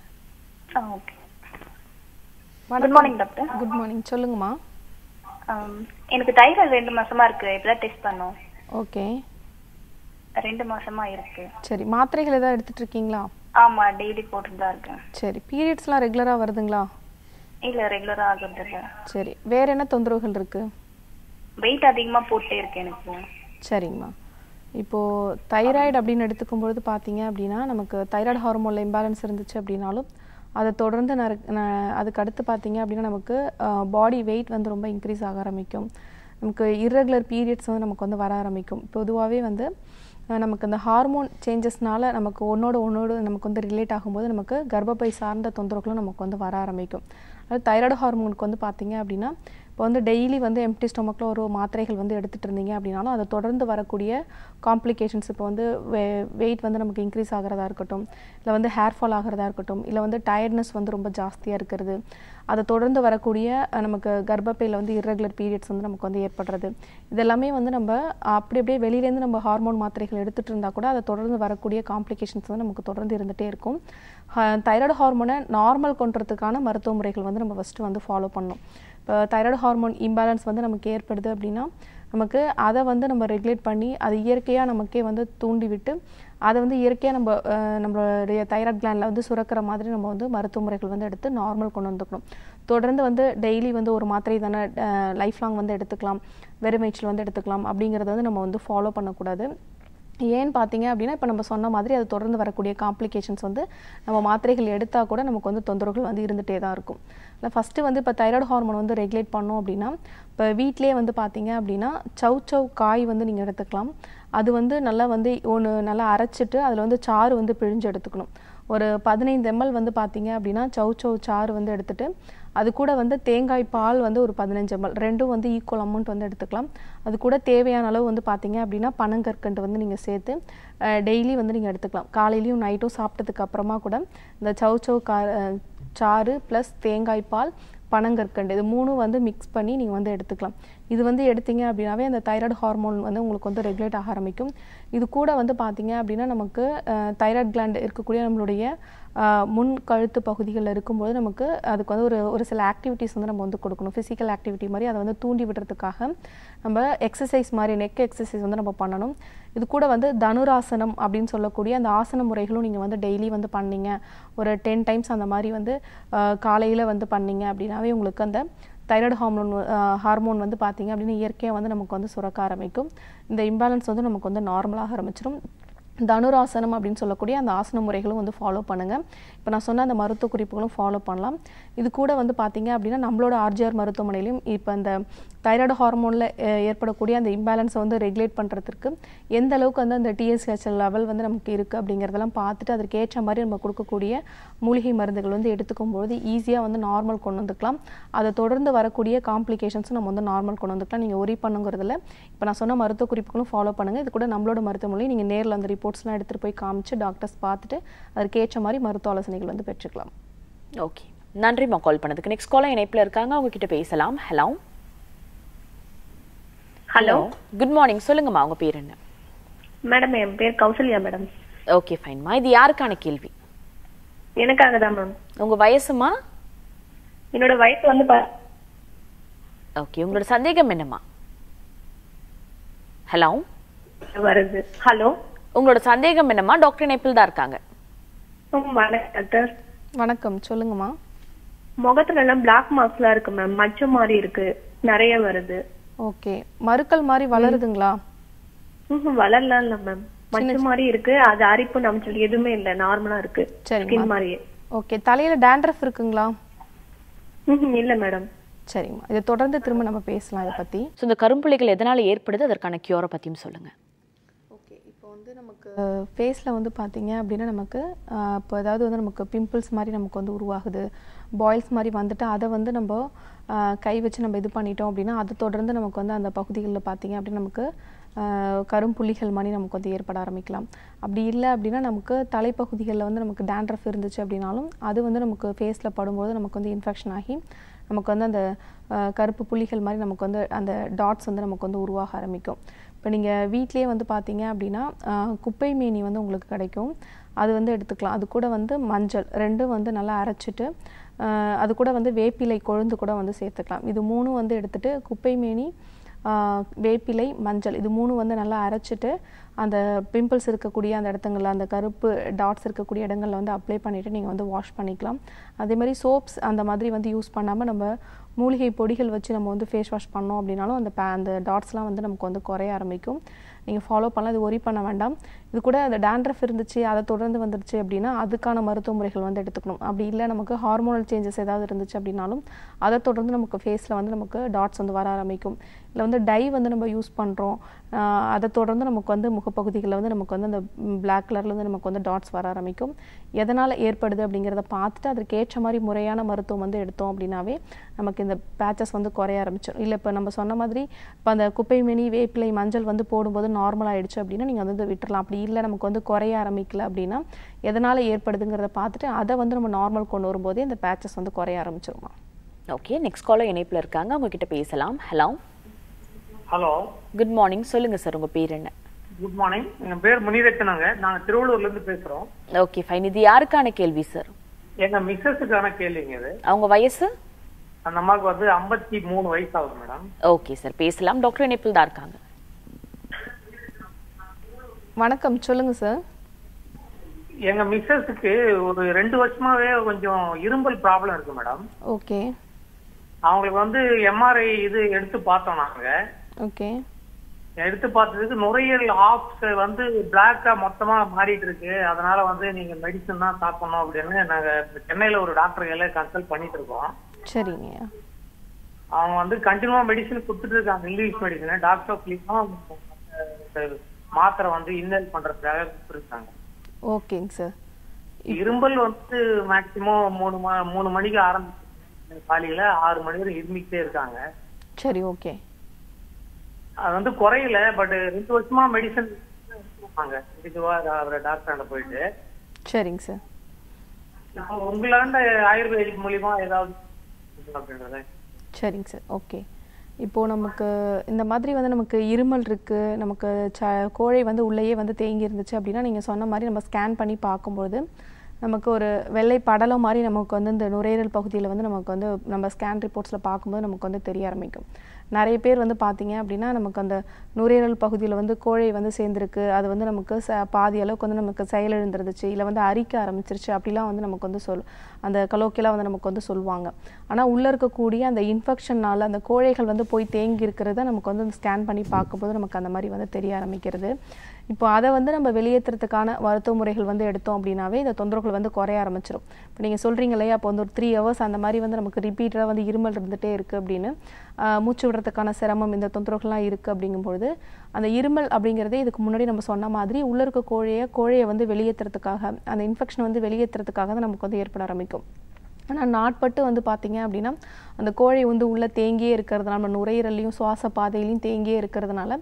good morning doctor good morning சொல்லுங்கம்மா um, எனக்கு தைராய்டு ரெண்டு மாசமா இருக்கு இப்பதான் டெஸ்ட் பண்ணோம் ஓகே ரெண்டு மாசமா இருக்கு சரி மாத்திரைகள் ஏதாவது எடுத்துட்டு இருக்கீங்களா ஆமா டெய்லி போட்டுட்டு தான் இருக்கேன் சரி பீரியட்ஸ்லாம் ரெகுலரா வருதுங்களா இல்ல ரெகுலரா ஆகுறது இல்ல சரி வேற என்ன தொந்தரவுகள் இருக்கு வெயிட் அதிகமா போட்டே இருக்கு எனக்கு சரிங்கம்மா இப்போது தைராய்டு அப்படின்னு எடுத்துக்கும் பொழுது பார்த்தீங்க அப்படின்னா நமக்கு தைராய்டு ஹார்மோனில் இம்பேலன்ஸ் இருந்துச்சு அப்படின்னாலும் அதை தொடர்ந்து அதுக்கு அடுத்து பார்த்தீங்க அப்படின்னா நமக்கு பாடி வெயிட் வந்து ரொம்ப இன்க்ரீஸ் ஆக ஆரம்பிக்கும் நமக்கு இர்ரெகுலர் பீரியட்ஸ் வந்து நமக்கு வந்து வர ஆரம்பிக்கும் பொதுவாகவே வந்து நமக்கு இந்த ஹார்மோன் சேஞ்சஸ்னால் நமக்கு ஒன்றோட ஒன்னோடு நமக்கு வந்து ரிலேட் ஆகும்போது நமக்கு கர்ப்பப்பை சார்ந்த தொந்தரவுகளும் நமக்கு வந்து வர ஆரம்பிக்கும் அதாவது தைராய்டு ஹார்மோனுக்கு வந்து பார்த்திங்க அப்படின்னா இப்போ வந்து டெய்லி வந்து எம்டி ஸ்டொமக்கில் ஒரு மாத்திரைகள் வந்து எடுத்துகிட்டு இருந்தீங்க அப்படின்னாலும் அதை தொடர்ந்து வரக்கூடிய காம்ப்ளிகேஷன்ஸ் இப்போ வந்து வெ வெயிட் வந்து நமக்கு இன்க்ரீஸ் ஆகிறதா இருக்கட்டும் இல்லை வந்து ஹேர் ஃபால் ஆகிறதா இருக்கட்டும் இல்லை வந்து டயர்ட்னஸ் வந்து ரொம்ப ஜாஸ்தியாக இருக்கிறது அதை தொடர்ந்து வரக்கூடிய நமக்கு கர்ப்பப்பையில் வந்து இர்ரெகுலர் பீரியட்ஸ் வந்து நமக்கு வந்து ஏற்படுறது இதெல்லாமே வந்து நம்ம அப்படி அப்படியே வெளியிலேருந்து நம்ம ஹார்மோன் மாத்திரைகள் எடுத்துகிட்டு இருந்தால் கூட அதை தொடர்ந்து வரக்கூடிய காம்ப்ளிகேஷன்ஸ் வந்து நமக்கு தொடர்ந்து இருந்துகிட்டே இருக்கும் தைராய்டு ஹார்மோனை நார்மல் கொண்டுறதுக்கான மருத்துவ முறைகள் வந்து நம்ம ஃபஸ்ட்டு வந்து ஃபாலோ பண்ணணும் இப்போ தைராய்டு ஹார்மோன் இம்பேலன்ஸ் வந்து நமக்கு ஏற்படுது அப்படின்னா நமக்கு அதை வந்து நம்ம ரெகுலேட் பண்ணி அது இயற்கையாக நமக்கே வந்து தூண்டிவிட்டு அதை வந்து இயற்கையாக நம்ம நம்மளுடைய தைராய்டு கிளாண்டில் வந்து சுரக்கிற மாதிரி நம்ம வந்து மருத்துவ முறைகள் வந்து எடுத்து நார்மல் கொண்டு வந்துக்கணும் தொடர்ந்து வந்து டெய்லி வந்து ஒரு மாத்திரை தானே லைஃப் லாங் வந்து எடுத்துக்கலாம் வெறுமைச்சல் வந்து எடுத்துக்கலாம் அப்படிங்கிறத வந்து நம்ம வந்து ஃபாலோ பண்ணக்கூடாது ஏன்னு பார்த்தீங்க அப்படின்னா இப்போ நம்ம சொன்ன மாதிரி அது தொடர்ந்து வரக்கூடிய காம்ப்ளிகேஷன்ஸ் வந்து நம்ம மாத்திரைகள் எடுத்தால் கூட நமக்கு வந்து தொந்தரவுகள் வந்து இருந்துகிட்டே தான் இருக்கும் இல்லை ஃபஸ்ட்டு வந்து இப்போ தைராய்டு ஹார்மோன் வந்து ரெகுலேட் பண்ணோம் அப்படின்னா இப்போ வீட்டிலே வந்து பார்த்தீங்க அப்படின்னா சவு சவ் காய் வந்து நீங்கள் எடுத்துக்கலாம் அது வந்து நல்லா வந்து ஒன்று நல்லா அரைச்சிட்டு அதில் வந்து சாறு வந்து பிழிஞ்சு எடுத்துக்கணும் ஒரு பதினைந்து எம்எல் வந்து பார்த்தீங்க அப்படின்னா சவு சவு சாறு வந்து எடுத்துகிட்டு அது கூட வந்து தேங்காய் பால் வந்து ஒரு பதினஞ்சு எம்எல் ரெண்டும் வந்து ஈக்குவல் அமௌண்ட் வந்து எடுத்துக்கலாம் அது கூட தேவையான அளவு வந்து பார்த்தீங்க அப்படின்னா பனங்கற்கண்டு வந்து நீங்கள் சேர்த்து டெய்லி வந்து நீங்கள் எடுத்துக்கலாம் காலையிலையும் நைட்டும் சாப்பிட்டதுக்கு அப்புறமா கூட இந்த சவு சவு கா சாறு ப்ளஸ் தேங்காய் பால் பனங்கற்கண்டு இது மூணும் வந்து மிக்ஸ் பண்ணி நீங்கள் வந்து எடுத்துக்கலாம் இது வந்து எடுத்தீங்க அப்படின்னாவே அந்த தைராய்டு ஹார்மோன் வந்து உங்களுக்கு வந்து ரெகுலேட் ஆக ஆரம்பிக்கும் இது கூட வந்து பார்த்தீங்க அப்படின்னா நமக்கு தைராய்டு கிளாண்ட் இருக்கக்கூடிய நம்மளுடைய முன் கழுத்து பகுதிகளில் இருக்கும்போது நமக்கு அதுக்கு வந்து ஒரு ஒரு சில ஆக்டிவிட்டிஸ் வந்து நம்ம வந்து கொடுக்கணும் ஃபிசிக்கல் ஆக்டிவிட்டி மாதிரி அதை வந்து தூண்டி விடுறதுக்காக நம்ம எக்ஸசைஸ் மாதிரி நெக் எக்ஸசைஸ் வந்து நம்ம பண்ணணும் இது கூட வந்து தனுராசனம் அப்படின்னு சொல்லக்கூடிய அந்த ஆசன முறைகளும் நீங்கள் வந்து டெய்லி வந்து பண்ணீங்க ஒரு டென் டைம்ஸ் அந்த மாதிரி வந்து காலையில் வந்து பண்ணீங்க அப்படின்னாவே உங்களுக்கு அந்த தைராய்டு ஹார்மோன் ஹார்மோன் வந்து பார்த்திங்க அப்படின்னு இயற்கையாக வந்து நமக்கு வந்து சுரக்க ஆரம்பிக்கும் இந்த இம்பேலன்ஸ் வந்து நமக்கு வந்து நார்மலாக ஆரம்பிச்சிடும் தனுராசனம் அப்படின்னு சொல்லக்கூடிய அந்த ஆசன முறைகளும் வந்து ஃபாலோ பண்ணுங்கள் இப்போ நான் சொன்ன அந்த மருத்துவ குறிப்புகளும் ஃபாலோ பண்ணலாம் இது கூட வந்து பார்த்திங்க அப்படின்னா நம்மளோட ஆர்ஜிஆர் மருத்துவமனையிலையும் இப்போ அந்த தைராய்டு ஹார்மோனில் ஏற்படக்கூடிய அந்த இம்பேலன்ஸை வந்து ரெகுலேட் பண்ணுறதுக்கு எந்த அளவுக்கு வந்து அந்த டிஎஸ்ஹெச்எல் லெவல் வந்து நமக்கு இருக்குது அப்படிங்கிறதெல்லாம் பார்த்துட்டு அதற்கு ஏற்ற மாதிரி நம்ம கொடுக்கக்கூடிய மூலிகை மருந்துகள் வந்து எடுத்துக்கும்போது ஈஸியாக வந்து நார்மல் கொண்டு வந்துக்கலாம் அதை தொடர்ந்து வரக்கூடிய காம்ப்ளிகேஷன்ஸும் நம்ம வந்து நார்மல் கொண்டு வந்துக்கலாம் நீங்கள் ஒரி பண்ணுங்கிறதுல இப்போ நான் சொன்ன மருத்துவ குறிப்புகளும் ஃபாலோ பண்ணுங்கள் இது கூட நம்மளோட மருத்துவமனையும் நீங்கள் நேரில் அந்த ரிப்போர்ட்ஸ்லாம் எடுத்துகிட்டு போய் காமிச்சு டாக்டர்ஸ் பார்த்துட்டு அதற்கு ஏற்ற மாதிரி மருத்துவ ஆலோசனைகள் வந்து பெற்றுக்கலாம் ஓகே நன்றிம்மா கால் பண்ணதுக்கு நெக்ஸ்ட் காலம் இணைப்பில் இருக்காங்க அவங்ககிட்ட பேசலாம் ஹலோ ஹலோ குட் மார்னிங் சொல்லுங்கம்மா உங்க பேர் என்ன மேடம் என் பேர் கௌசல்யா மேடம் ஓகே ஃபைன்மா இது யாருக்கான கேள்வி எனக்காக தான் மேம் உங்க வயசுமா என்னோட வயசு வந்து ஓகே உங்களோட சந்தேகம் என்னம்மா ஹலோ வருது ஹலோ உங்களோட சந்தேகம் என்னம்மா டாக்டர் நெப்பில் தான் இருக்காங்க டாக்டர் வணக்கம் சொல்லுங்கம்மா முகத்துல எல்லாம் பிளாக் மார்க்ஸ்லாம் இருக்கு மேம் மச்சம் மாதிரி இருக்கு நிறைய வருது ஓகே மறுக்கல் மாதிரி வளருதுங்களா வளரலாம் இல்ல மேம் மஞ்சள் மாதிரி இருக்கு அது அரிப்பு நமச்சல் எதுவுமே இல்ல நார்மலா இருக்கு ஸ்கின் மாதிரியே ஓகே தலையில டேண்ட்ரஃப் இருக்குங்களா இல்ல மேடம் சரிம்மா இதை தொடர்ந்து திரும்ப நம்ம பேசலாம் இதை பத்தி ஸோ இந்த கரும்புள்ளிகள் எதனால ஏற்படுது அதற்கான க்யூரை பற்றியும் சொல்லுங்க ஓகே இப்போ வந்து நமக்கு ஃபேஸில் வந்து பார்த்தீங்க அப்படின்னா நமக்கு இப்போ ஏதாவது வந்து நமக்கு பிம்பிள்ஸ் மாதிரி நமக்கு வந்து உருவாகுது பாயில்ஸ் மாதிரி வந்துட்டு அதை வந்து நம்ம கை வச்சு நம்ம இது பண்ணிட்டோம் அப்படின்னா அது தொடர்ந்து நமக்கு வந்து அந்த பகுதிகளில் பார்த்திங்க அப்படின்னா நமக்கு கரும்புள்ளிகள் மாதிரி நமக்கு வந்து ஏற்பட ஆரம்பிக்கலாம் அப்படி இல்லை அப்படின்னா நமக்கு தலைப்பகுதிகளில் வந்து நமக்கு டேண்ட்ரஃப் இருந்துச்சு அப்படின்னாலும் அது வந்து நமக்கு ஃபேஸில் படும்போது நமக்கு வந்து இன்ஃபெக்ஷன் ஆகி நமக்கு வந்து அந்த கருப்பு புள்ளிகள் மாதிரி நமக்கு வந்து அந்த டாட்ஸ் வந்து நமக்கு வந்து உருவாக ஆரம்பிக்கும் இப்போ நீங்கள் வீட்லேயே வந்து பார்த்தீங்க அப்படின்னா குப்பை மேனி வந்து உங்களுக்கு கிடைக்கும் அது வந்து எடுத்துக்கலாம் அது கூட வந்து மஞ்சள் ரெண்டும் வந்து நல்லா அரைச்சிட்டு அது கூட வந்து வேப்பிலை கொழுந்து கூட வந்து சேர்த்துக்கலாம் இது மூணும் வந்து எடுத்துகிட்டு குப்பைமேனி வேப்பிலை மஞ்சள் இது மூணு வந்து நல்லா அரைச்சிட்டு அந்த பிம்பிள்ஸ் இருக்கக்கூடிய அந்த இடத்துங்களில் அந்த கருப்பு டாட்ஸ் இருக்கக்கூடிய இடங்களில் வந்து அப்ளை பண்ணிவிட்டு நீங்கள் வந்து வாஷ் பண்ணிக்கலாம் அதேமாதிரி சோப்ஸ் அந்த மாதிரி வந்து யூஸ் பண்ணாமல் நம்ம மூலிகை பொடிகள் வச்சு நம்ம வந்து ஃபேஸ் வாஷ் பண்ணோம் அப்படின்னாலும் அந்த அந்த டாட்ஸ்லாம் வந்து நமக்கு வந்து குறைய ஆரம்பிக்கும் நீங்கள் ஃபாலோ பண்ணலாம் இது ஒரி பண்ண வேண்டாம் இது கூட அந்த டேண்ட்ரஃப் இருந்துச்சு அதை தொடர்ந்து வந்துருச்சு அப்படின்னா அதுக்கான மருத்துவ முறைகள் வந்து எடுத்துக்கணும் அப்படி இல்லை நமக்கு ஹார்மோனல் சேஞ்சஸ் ஏதாவது இருந்துச்சு அப்படின்னாலும் அதை தொடர்ந்து நமக்கு ஃபேஸில் வந்து நமக்கு டாட்ஸ் வந்து வர ஆரம்பிக்கும் இல்லை வந்து டை வந்து நம்ம யூஸ் பண்ணுறோம் அதை தொடர்ந்து நமக்கு வந்து முகப்பகுதிகளில் வந்து நமக்கு வந்து அந்த பிளாக் வந்து நமக்கு வந்து டாட்ஸ் வர ஆரம்பிக்கும் எதனால் ஏற்படுது அப்படிங்கிறத பார்த்துட்டு அதற்கேற்ற மாதிரி முறையான மருத்துவம் வந்து எடுத்தோம் அப்படின்னாவே நமக்கு இந்த பேச்சஸ் வந்து குறைய ஆரம்பிச்சிடும் இல்லை இப்போ நம்ம சொன்ன மாதிரி இப்போ அந்த குப்பை மணி வேப்பிலை மஞ்சள் வந்து போடும்போது நார்மல் ஆகிடுச்சு அப்படின்னா நீங்கள் வந்து விட்டுரலாம் அப்படி இல்லை நமக்கு வந்து குறைய ஆரம்பிக்கல அப்படின்னா எதனால் ஏற்படுதுங்கிறத பார்த்துட்டு அதை வந்து நம்ம நார்மல் கொண்டு வரும்போதே இந்த பேச்சஸ் வந்து குறைய ஆரம்பிச்சிருமா ஓகே நெக்ஸ்ட் காலர் இணைப்பில் இருக்காங்க உங்ககிட்ட பேசலாம் ஹலோ ஹலோ குட் மார்னிங் சொல்லுங்க சார் உங்க பேர் என்ன குட் மார்னிங் என் பேர் முனிரத்னாங்க நாங்க திருவள்ளூர்ல இருந்து பேசுறோம் ஓகே ஃபைன் இது யாருக்கான கேள்வி சார் எங்க மிஸ்ஸஸுக்கான கேள்விங்க இது அவங்க வயசு அந்த அம்மாவுக்கு வந்து ஐம்பத்தி மூணு வயசு ஆகுது மேடம் ஓகே சார் பேசலாம் டாக்டர் இணைப்பில் தான் இருக்காங்க வணக்கம் சொல்லுங்க சார் எங்க மிஸ்ஸஸ்க்கு ஒரு ரெண்டு வருஷமாவே கொஞ்சம் இரும்பல் ப்ராப்ளம் இருக்கு மேடம் ஓகே அவங்களுக்கு வந்து எம்ஆர்ஐ இது எடுத்து பார்த்தோம் நாங்க ஓகே எடுத்து பார்த்ததுக்கு நுரையீரல் ஆப்ஸ் வந்து பிளாக்கா மொத்தமா மாறிட்டு இருக்கு அதனால வந்து நீங்க மெடிசன் தான் சாப்பிடணும் அப்படின்னு நாங்க சென்னையில ஒரு டாக்டர் எல்லாம் கன்சல்ட் பண்ணிட்டு இருக்கோம் சரிங்க அவங்க வந்து கண்டினியூவா மெடிசன் கொடுத்துட்டு இருக்காங்க இங்கிலீஷ் மெடிசன் டாக்டர் மாத்திரை வந்து இன்னல் பண்றதுக்காக கொடுத்துருக்காங்க ஓகேங்க சார் இரும்பல் வந்து மேக்சிமம் மூணு மூணு மணிக்கு ஆரம்பிச்சு காலையில ஆறு மணி வரை இருமிக்கிட்டே இருக்காங்க சரி ஓகே அது வந்து குறையல பட் ரெண்டு வருஷமா மெடிசன் இதுவா அவரை டாக்டர் போயிட்டு சரிங்க சார் உங்களாண்ட ஆயுர்வேதிக் மூலியமா ஏதாவது சரிங்க சார் ஓகே இப்போது நமக்கு இந்த மாதிரி வந்து நமக்கு இருமல் இருக்குது நமக்கு ச கோழை வந்து உள்ளேயே வந்து தேங்கி இருந்துச்சு அப்படின்னா நீங்கள் சொன்ன மாதிரி நம்ம ஸ்கேன் பண்ணி பார்க்கும்போது நமக்கு ஒரு வெள்ளை படலம் மாதிரி நமக்கு வந்து இந்த நுரையீரல் பகுதியில் வந்து நமக்கு வந்து நம்ம ஸ்கேன் ரிப்போர்ட்ஸில் பார்க்கும்போது நமக்கு வந்து தெரிய ஆரம்பிக்கும் நிறைய பேர் வந்து பார்த்தீங்க அப்படின்னா நமக்கு அந்த நுரையீரல் பகுதியில் வந்து கோழை வந்து சேர்ந்துருக்கு அது வந்து நமக்கு ச பாதி அளவுக்கு வந்து நமக்கு செயலிழந்துருந்துச்சு இல்லை வந்து அரிக்க ஆரம்பிச்சிருச்சு அப்படிலாம் வந்து நமக்கு வந்து சொல் அந்த கலோக்கியெலாம் வந்து நமக்கு வந்து சொல்லுவாங்க ஆனால் உள்ளே இருக்கக்கூடிய அந்த இன்ஃபெக்ஷனால் அந்த கோழைகள் வந்து போய் தேங்கி இருக்கிறத நமக்கு வந்து ஸ்கேன் பண்ணி பார்க்கும்போது நமக்கு அந்த மாதிரி வந்து தெரிய ஆரம்பிக்கிறது இப்போ அதை வந்து நம்ம வெளியேற்றுறதுக்கான மருத்துவ முறைகள் வந்து எடுத்தோம் அப்படின்னாவே இந்த தொந்தரவுகள் வந்து குறைய ஆரம்பிச்சிடும் இப்போ நீங்கள் சொல்கிறீங்களே அப்போ வந்து ஒரு த்ரீ ஹவர்ஸ் அந்த மாதிரி வந்து நமக்கு ரிப்பீட்டடாக வந்து இருமல் இருந்துகிட்டே இருக்குது அப்படின்னு மூச்சு விட பண்ணுறதுக்கான சிரமம் இந்த தொந்தரவுகள்லாம் இருக்குது அப்படிங்கும்பொழுது அந்த இருமல் அப்படிங்கிறதே இதுக்கு முன்னாடி நம்ம சொன்ன மாதிரி உள்ளே இருக்க கோழையை கோழையை வந்து வெளியேற்றுறதுக்காக அந்த இன்ஃபெக்ஷன் வந்து வெளியேற்றுறதுக்காக தான் நமக்கு வந்து ஏற்பட ஆரம்பிக்கும் ஆனால் நாட்பட்டு வந்து பார்த்திங்க அப்படின்னா அந்த கோழை வந்து உள்ளே தேங்கியே இருக்கிறதுனால நம்ம நுரையீரல்லையும் சுவாச பாதையிலையும் தேங்கியே இருக்கிறதுனால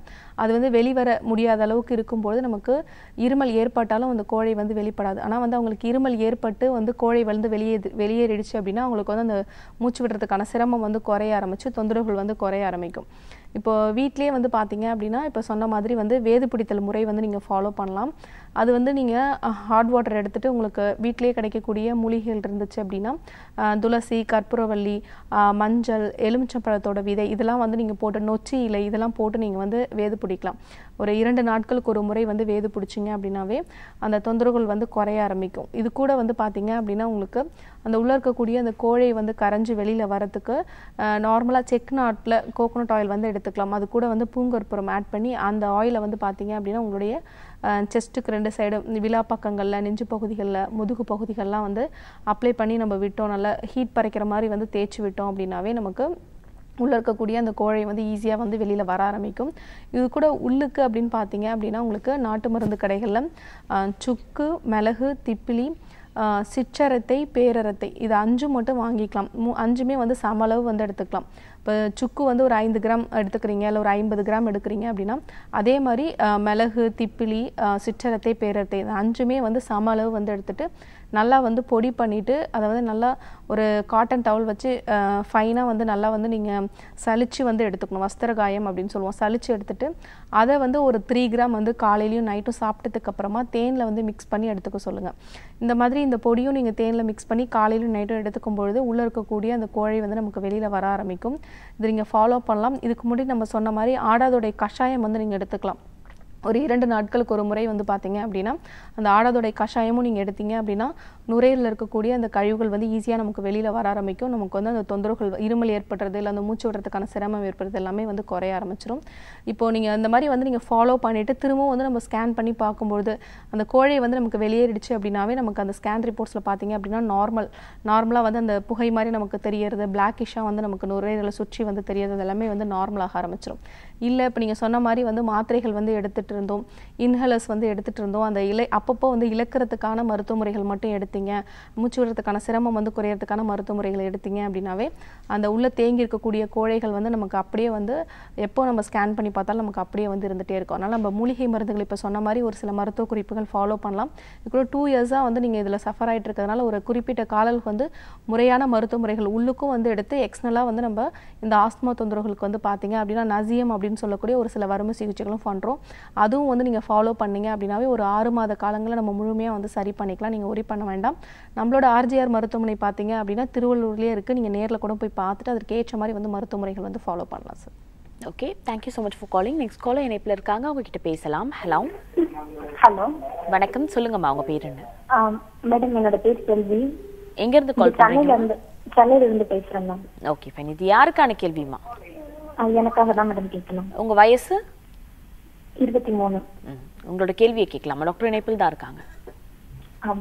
அது வந்து வெளிவர முடியாத அளவுக்கு இருக்கும்போது நமக்கு இருமல் ஏற்பட்டாலும் அந்த கோழை வந்து வெளிப்படாது ஆனால் வந்து அவங்களுக்கு இருமல் ஏற்பட்டு வந்து கோழை வந்து வெளியே வெளியேறிடுச்சு அப்படின்னா அவங்களுக்கு வந்து அந்த மூச்சு விடுறதுக்கான சிரமம் வந்து குறைய ஆரம்பித்து தொந்தரவுகள் வந்து குறைய ஆரம்பிக்கும் இப்போ வீட்லேயே வந்து பார்த்தீங்க அப்படின்னா இப்போ சொன்ன மாதிரி வந்து வேது பிடித்தல் முறை வந்து நீங்கள் ஃபாலோ பண்ணலாம் அது வந்து நீங்கள் ஹாட் வாட்டர் எடுத்துகிட்டு உங்களுக்கு வீட்டிலேயே கிடைக்கக்கூடிய மூலிகைகள் இருந்துச்சு அப்படின்னா துளசி கற்பூரவள்ளி மஞ்சள் எலுமிச்சம்பழத்தோட விதை இதெல்லாம் வந்து நீங்கள் போட்டு நொச்சி இலை இதெல்லாம் போட்டு நீங்கள் வந்து வேது பிடிக்கலாம் ஒரு இரண்டு நாட்களுக்கு ஒரு முறை வந்து வேது பிடிச்சிங்க அப்படின்னாவே அந்த தொந்தரவுகள் வந்து குறைய ஆரம்பிக்கும் இது கூட வந்து பார்த்திங்க அப்படின்னா உங்களுக்கு அந்த உள்ளே இருக்கக்கூடிய அந்த கோழை வந்து கரைஞ்சி வெளியில் வரத்துக்கு நார்மலாக செக் நாட்டில் கோகோனட் ஆயில் வந்து எடுத்துக்கலாம் அது கூட வந்து பூங்கற்புறம் ஆட் பண்ணி அந்த ஆயிலை வந்து பார்த்திங்க அப்படின்னா உங்களுடைய செஸ்ட்டுக்கு ரெண்டு சைடும் விழா பக்கங்களில் நெஞ்சு பகுதிகளில் முதுகு பகுதிகளெலாம் வந்து அப்ளை பண்ணி நம்ம விட்டோம் நல்லா ஹீட் பறைக்கிற மாதிரி வந்து தேய்ச்சி விட்டோம் அப்படின்னாவே நமக்கு உள்ளே இருக்கக்கூடிய அந்த கோழை வந்து ஈஸியாக வந்து வெளியில் வர ஆரம்பிக்கும் இது கூட உள்ளுக்கு அப்படின்னு பார்த்தீங்க அப்படின்னா உங்களுக்கு நாட்டு மருந்து கடைகளில் சுக்கு மிளகு திப்பிலி சிற்றரத்தை பேரரத்தை இது அஞ்சு மட்டும் வாங்கிக்கலாம் அஞ்சுமே வந்து சம அளவு வந்து எடுத்துக்கலாம் இப்போ சுக்கு வந்து ஒரு ஐந்து கிராம் எடுத்துக்கிறீங்க இல்லை ஒரு ஐம்பது கிராம் எடுக்கிறீங்க அப்படின்னா அதே மாதிரி மிளகு திப்பிலி சிற்றரத்தை பேரரத்தை இது அஞ்சுமே வந்து சம அளவு வந்து எடுத்துகிட்டு நல்லா வந்து பொடி பண்ணிவிட்டு அதை வந்து நல்லா ஒரு காட்டன் டவல் வச்சு ஃபைனாக வந்து நல்லா வந்து நீங்கள் சளிச்சு வந்து எடுத்துக்கணும் வஸ்திர காயம் அப்படின்னு சொல்லுவோம் சளிச்சு எடுத்துகிட்டு அதை வந்து ஒரு த்ரீ கிராம் வந்து காலையிலையும் நைட்டும் சாப்பிட்டதுக்கப்புறமா தேனில் வந்து மிக்ஸ் பண்ணி எடுத்துக்க சொல்லுங்கள் இந்த மாதிரி இந்த பொடியும் நீங்கள் தேனில் மிக்ஸ் பண்ணி காலையிலும் நைட்டும் எடுத்துக்கும் பொழுது உள்ளே இருக்கக்கூடிய அந்த கோழி வந்து நமக்கு வெளியில் வர ஆரம்பிக்கும் இது நீங்கள் ஃபாலோ பண்ணலாம் இதுக்கு முன்னாடி நம்ம சொன்ன மாதிரி ஆடாதோடைய கஷாயம் வந்து நீங்கள் எடுத்துக்கலாம் ஒரு இரண்டு நாட்களுக்கு ஒரு முறை வந்து பார்த்தீங்க அப்படின்னா அந்த ஆடாதோடை கஷாயமும் நீங்கள் எடுத்தீங்க அப்படின்னா நுரையில் இருக்கக்கூடிய அந்த கழிவுகள் வந்து ஈஸியாக நமக்கு வெளியில் வர ஆரம்பிக்கும் நமக்கு வந்து அந்த தொந்தரவுகள் இருமல் ஏற்படுறது இல்லை அந்த மூச்சு விடுறதுக்கான சிரமம் ஏற்படுறது எல்லாமே வந்து குறைய ஆரம்பிச்சிடும் இப்போது நீங்கள் அந்த மாதிரி வந்து நீங்கள் ஃபாலோ பண்ணிவிட்டு திரும்பவும் வந்து நம்ம ஸ்கேன் பண்ணி பார்க்கும்பொழுது அந்த கோழை வந்து நமக்கு வெளியேறிடுச்சு அப்படின்னாவே நமக்கு அந்த ஸ்கேன் ரிப்போர்ட்ஸில் பார்த்தீங்க அப்படின்னா நார்மல் நார்மலாக வந்து அந்த புகை மாதிரி நமக்கு தெரியறது பிளாக்கிஷாக வந்து நமக்கு நுரையீரலை சுற்றி வந்து தெரியறது எல்லாமே வந்து நார்மலாக ஆரம்பிச்சிடும் இல்லை இப்போ நீங்கள் சொன்ன மாதிரி வந்து மாத்திரைகள் வந்து எடுத்துகிட்டு எடுத்துகிட்டு இருந்தோம் இன்ஹலர்ஸ் வந்து எடுத்துகிட்டு இருந்தோம் அந்த இலை அப்பப்போ வந்து இழக்கிறதுக்கான மருத்துவ முறைகள் மட்டும் எடுத்தீங்க மூச்சு விடுறதுக்கான சிரமம் வந்து குறையிறதுக்கான மருத்துவ முறைகளை எடுத்தீங்க அப்படின்னாவே அந்த உள்ளே தேங்கி இருக்கக்கூடிய கோழைகள் வந்து நமக்கு அப்படியே வந்து எப்போ நம்ம ஸ்கேன் பண்ணி பார்த்தாலும் நமக்கு அப்படியே வந்து இருந்துகிட்டே இருக்கும் அதனால் நம்ம மூலிகை மருந்துகள் இப்போ சொன்ன மாதிரி ஒரு சில மருத்துவ குறிப்புகள் ஃபாலோ பண்ணலாம் இப்போ டூ இயர்ஸாக வந்து நீங்கள் இதில் சஃபர் ஆகிட்டு இருக்கிறதுனால ஒரு குறிப்பிட்ட காலல் வந்து முறையான மருத்துவ முறைகள் உள்ளுக்கும் வந்து எடுத்து எக்ஸ்னலாக வந்து நம்ம இந்த ஆஸ்துமா தொந்தரவுகளுக்கு வந்து பார்த்தீங்க அப்படின்னா நசியம் அப்படின்னு சொல்லக்கூடிய ஒரு சில வறுமை சிகிச்சைகளும் பண்ணுறோம் அதுவும் வந்து நீங்கள் ஃபாலோ பண்ணீங்க அப்படின்னாவே ஒரு ஆறு மாத காலங்களில் நம்ம முழுமையாக வந்து சரி பண்ணிக்கலாம் நீங்கள் ஒரி பண்ண வேண்டாம் நம்மளோட ஆர்ஜிஆர் மருத்துவமனை பார்த்தீங்க அப்படின்னா திருவள்ளூர்லேயே இருக்குது நீங்கள் நேரில் கூட போய் பார்த்துட்டு அதற்கு ஏற்ற மாதிரி வந்து மருத்துவமனைகள் வந்து ஃபாலோ பண்ணலாம் sir okay thank you so much for calling next caller இணைப்பில் இருக்காங்க உங்ககிட்ட பேசலாம் ஹலோ ஹலோ வணக்கம் சொல்லுங்கம்மா உங்க பேர் என்ன மேடம் என்னோட பேர் செல்வி எங்க இருந்து கால் சென்னையில சென்னையில இருந்து பேசுறேன் ஓகே ஃபைன் இது யாருக்கான கேள்விமா எனக்காக தான் மேடம் கேட்கணும் உங்க வயசு இருபத்தி மூணு உங்களோட கேள்வியை கேட்கலாமா டாக்டர் இணைப்பில் தான் இருக்காங்க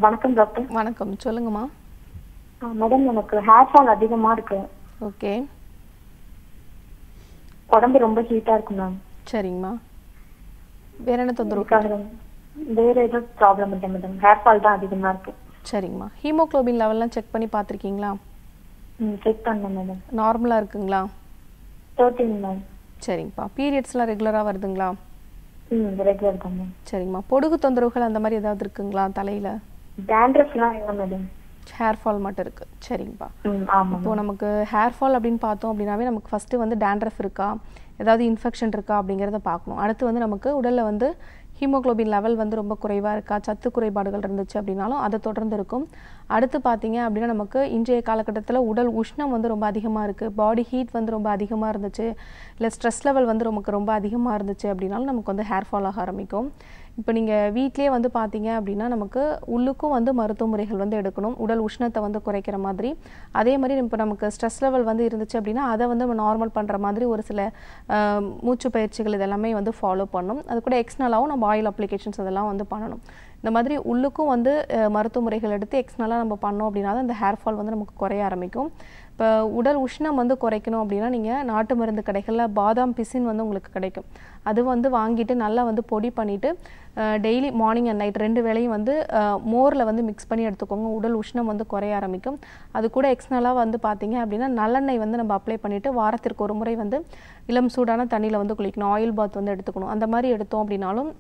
வணக்கம் டாக்டர் வணக்கம் சொல்லுங்கம்மா மேடம் எனக்கு ஹேர் ஃபால் அதிகமா இருக்கு ஓகே உடம்பு ரொம்ப ஹீட்டா இருக்கு மேம் சரிங்கம்மா வேற என்ன தொந்தரவு வேற ஏதோ ப்ராப்ளம் இல்லை மேடம் ஹேர் ஃபால் தான் அதிகமா இருக்கு சரிங்கம்மா ஹீமோக்ளோபின் லெவல்லாம் செக் பண்ணி பார்த்துருக்கீங்களா ம் செக் பண்ணேன் மேடம் நார்மலா இருக்குங்களா தேர்ட்டின் மேம் சரிங்கப்பா பீரியட்ஸ்லாம் ரெகுலராக வருதுங்களா சரிங்கம்மா பொடுகு தொந்தரவுகள் அந்த மாதிரி ஏதாவது இருக்குங்களா தலையில டேண்ட்ரஃப்லாம் இல்லை மேடம் ஹேர் ஃபால் மட்டும் இருக்கு சரிங்கப்பா இப்போ நமக்கு ஹேர் ஃபால் அப்படின்னு பார்த்தோம் அப்படின்னாவே நமக்கு ஃபர்ஸ்ட் வந்து டேண்ட்ரஃப் இருக்கா ஏதாவது இன்ஃபெக்ஷன் இருக்கா அப்படிங்கறத பார்க்கணும் அடுத்து வந்து நமக்கு உடல்ல வந்து ஹீமோக்ளோபின் லெவல் வந்து ரொம்ப குறைவாக இருக்கா சத்து குறைபாடுகள் இருந்துச்சு அப்படின்னாலும் அதை தொடர்ந்து இருக்கும் அடுத்து பார்த்தீங்க அப்படின்னா நமக்கு இன்றைய காலகட்டத்தில் உடல் உஷ்ணம் வந்து ரொம்ப அதிகமாக இருக்குது பாடி ஹீட் வந்து ரொம்ப அதிகமாக இருந்துச்சு இல்லை ஸ்ட்ரெஸ் லெவல் வந்து நமக்கு ரொம்ப அதிகமாக இருந்துச்சு அப்படின்னாலும் நமக்கு வந்து ஹேர் ஃபால் ஆக ஆரம்பிக்கும் இப்போ நீங்கள் வீட்டிலே வந்து பார்த்தீங்க அப்படின்னா நமக்கு உள்ளுக்கும் வந்து மருத்துவ முறைகள் வந்து எடுக்கணும் உடல் உஷ்ணத்தை வந்து குறைக்கிற மாதிரி அதே மாதிரி இப்போ நமக்கு ஸ்ட்ரெஸ் லெவல் வந்து இருந்துச்சு அப்படின்னா அதை வந்து நம்ம நார்மல் பண்ணுற மாதிரி ஒரு சில மூச்சு பயிற்சிகள் இதெல்லாமே வந்து ஃபாலோ பண்ணணும் அது கூட எக்ஸ்னலாகவும் நம்ம ஆயில் அப்ளிகேஷன்ஸ் இதெல்லாம் வந்து பண்ணணும் இந்த மாதிரி உள்ளுக்கும் வந்து மருத்துவ முறைகள் எடுத்து எக்ஸ்னலாக நம்ம பண்ணோம் அப்படின்னா தான் இந்த ஹேர் ஃபால் வந்து நமக்கு குறைய ஆரம்பிக்கும் இப்போ உடல் உஷ்ணம் வந்து குறைக்கணும் அப்படின்னா நீங்கள் நாட்டு மருந்து கடைகளில் பாதாம் பிசின் வந்து உங்களுக்கு கிடைக்கும் அது வந்து வாங்கிட்டு நல்லா வந்து பொடி பண்ணிவிட்டு டெய்லி மார்னிங் அண்ட் நைட் ரெண்டு வேலையும் வந்து மோரில் வந்து மிக்ஸ் பண்ணி எடுத்துக்கோங்க உடல் உஷ்ணம் வந்து குறைய ஆரம்பிக்கும் அது கூட எக்ஸ்னலாக வந்து பார்த்தீங்க அப்படின்னா நல்லெண்ணெய் வந்து நம்ம அப்ளை பண்ணிவிட்டு வாரத்திற்கு ஒரு முறை வந்து இளம் சூடான தண்ணியில் வந்து குளிக்கணும் ஆயில் பாத் வந்து எடுத்துக்கணும் அந்த மாதிரி எடுத்தோம் அப்படின்னாலும்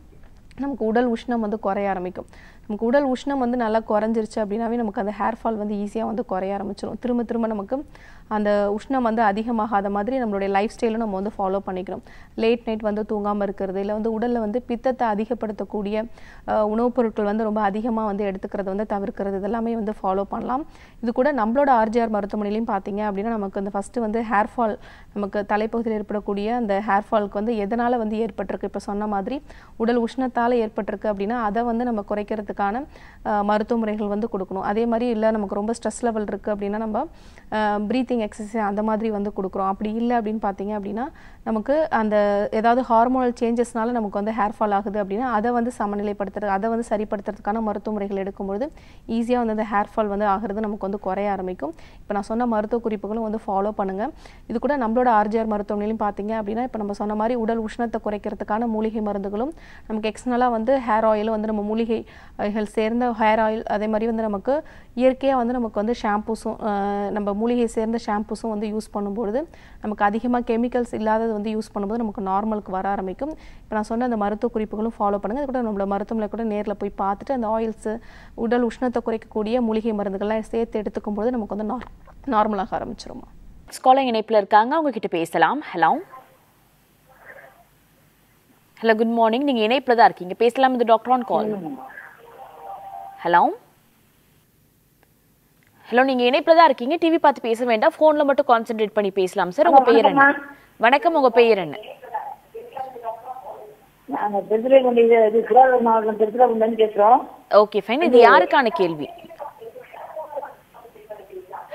நமக்கு உடல் உஷ்ணம் வந்து குறைய ஆரம்பிக்கும் நமக்கு உடல் உஷ்ணம் வந்து நல்லா குறைஞ்சிருச்சு அப்படின்னாவே நமக்கு அந்த ஹேர் ஃபால் வந்து ஈஸியாக வந்து குறைய ஆரம்பிச்சிடும் திரும்ப திரும்ப நமக்கு அந்த உஷ்ணம் வந்து அதிகமாகாத மாதிரி நம்மளுடைய லைஃப் ஸ்டைலும் நம்ம வந்து ஃபாலோ பண்ணிக்கிறோம் லேட் நைட் வந்து தூங்காமல் இருக்கிறது இல்லை வந்து உடலில் வந்து பித்தத்தை அதிகப்படுத்தக்கூடிய உணவுப் பொருட்கள் வந்து ரொம்ப அதிகமாக வந்து எடுத்துக்கிறது வந்து தவிர்க்கிறது இதெல்லாமே வந்து ஃபாலோ பண்ணலாம் இது கூட நம்மளோட ஆர்ஜிஆர் மருத்துவமனையிலையும் பார்த்தீங்க அப்படின்னா நமக்கு அந்த ஃபஸ்ட்டு வந்து ஹேர் ஃபால் நமக்கு தலைப்பகுதியில் ஏற்படக்கூடிய அந்த ஹேர் ஃபாலுக்கு வந்து எதனால் வந்து ஏற்பட்டிருக்கு இப்போ சொன்ன மாதிரி உடல் உஷ்ணத்தால் ஏற்பட்டிருக்கு அப்படின்னா அதை வந்து நம்ம குறைக்கிறது பண்ணுறதுக்கான மருத்துவ முறைகள் வந்து கொடுக்கணும் அதே மாதிரி இல்லை நமக்கு ரொம்ப ஸ்ட்ரெஸ் லெவல் இருக்குது அப்படின்னா நம்ம ப்ரீத்திங் எக்ஸசைஸ் அந்த மாதிரி வந்து கொடுக்குறோம் அப்படி இல்லை அப்படின்னு பார்த்தீங்க அப்படின்னா நமக்கு அந்த ஏதாவது ஹார்மோனல் சேஞ்சஸ்னால நமக்கு வந்து ஹேர் ஃபால் ஆகுது அப்படின்னா அதை வந்து சமநிலைப்படுத்துறது அதை வந்து சரிப்படுத்துறதுக்கான மருத்துவ முறைகள் எடுக்கும்பொழுது ஈஸியாக வந்து அந்த ஹேர் ஃபால் வந்து ஆகிறது நமக்கு வந்து குறைய ஆரம்பிக்கும் இப்போ நான் சொன்ன மருத்துவ குறிப்புகளும் வந்து ஃபாலோ பண்ணுங்கள் இது கூட நம்மளோட ஆர்ஜிஆர் மருத்துவமனையிலும் பார்த்தீங்க அப்படின்னா இப்போ நம்ம சொன்ன மாதிரி உடல் உஷ்ணத்தை குறைக்கிறதுக்கான மூலிகை மருந்துகளும் நமக்கு எக்ஸ்டர்னலாக வந்து ஹேர் ஆயிலும் வந்து நம்ம மூலிகை ஆயில்கள் சேர்ந்த ஹேர் ஆயில் அதே மாதிரி வந்து நமக்கு இயற்கையாக வந்து நமக்கு வந்து ஷாம்பூஸும் நம்ம மூலிகை சேர்ந்த ஷாம்பூஸும் வந்து யூஸ் பண்ணும்பொழுது நமக்கு அதிகமாக கெமிக்கல்ஸ் இல்லாதது வந்து யூஸ் பண்ணும்போது நமக்கு நார்மலுக்கு வர ஆரம்பிக்கும் இப்போ நான் சொன்ன அந்த மருத்துவ குறிப்புகளும் ஃபாலோ பண்ணுங்கள் அது கூட நம்மளோட மருத்துவமனை கூட நேரில் போய் பார்த்துட்டு அந்த ஆயில்ஸு உடல் உஷ்ணத்தை குறைக்கக்கூடிய மூலிகை மருந்துகள்லாம் சேர்த்து எடுத்துக்கும் பொழுது நமக்கு வந்து நார் நார்மலாக ஆரம்பிச்சிருமா ஸ்காலர் இணைப்பில் இருக்காங்க அவங்கக்கிட்ட பேசலாம் ஹலோ ஹலோ குட் மார்னிங் நீங்கள் இணைப்பில் தான் இருக்கீங்க பேசலாம் இந்த doctor on call hello hello நீங்க இணைப்புல தான் இருக்கீங்க டிவி பார்த்து பேச வேண்டாம் போன்ல மட்டும் கான்சென்ட்ரேட் பண்ணி பேசலாம் சார் உங்க பெயர் என்ன வணக்கம் உங்க பெயர் என்ன ஓகே ஃபைன் இது யாருக்கான கேள்வி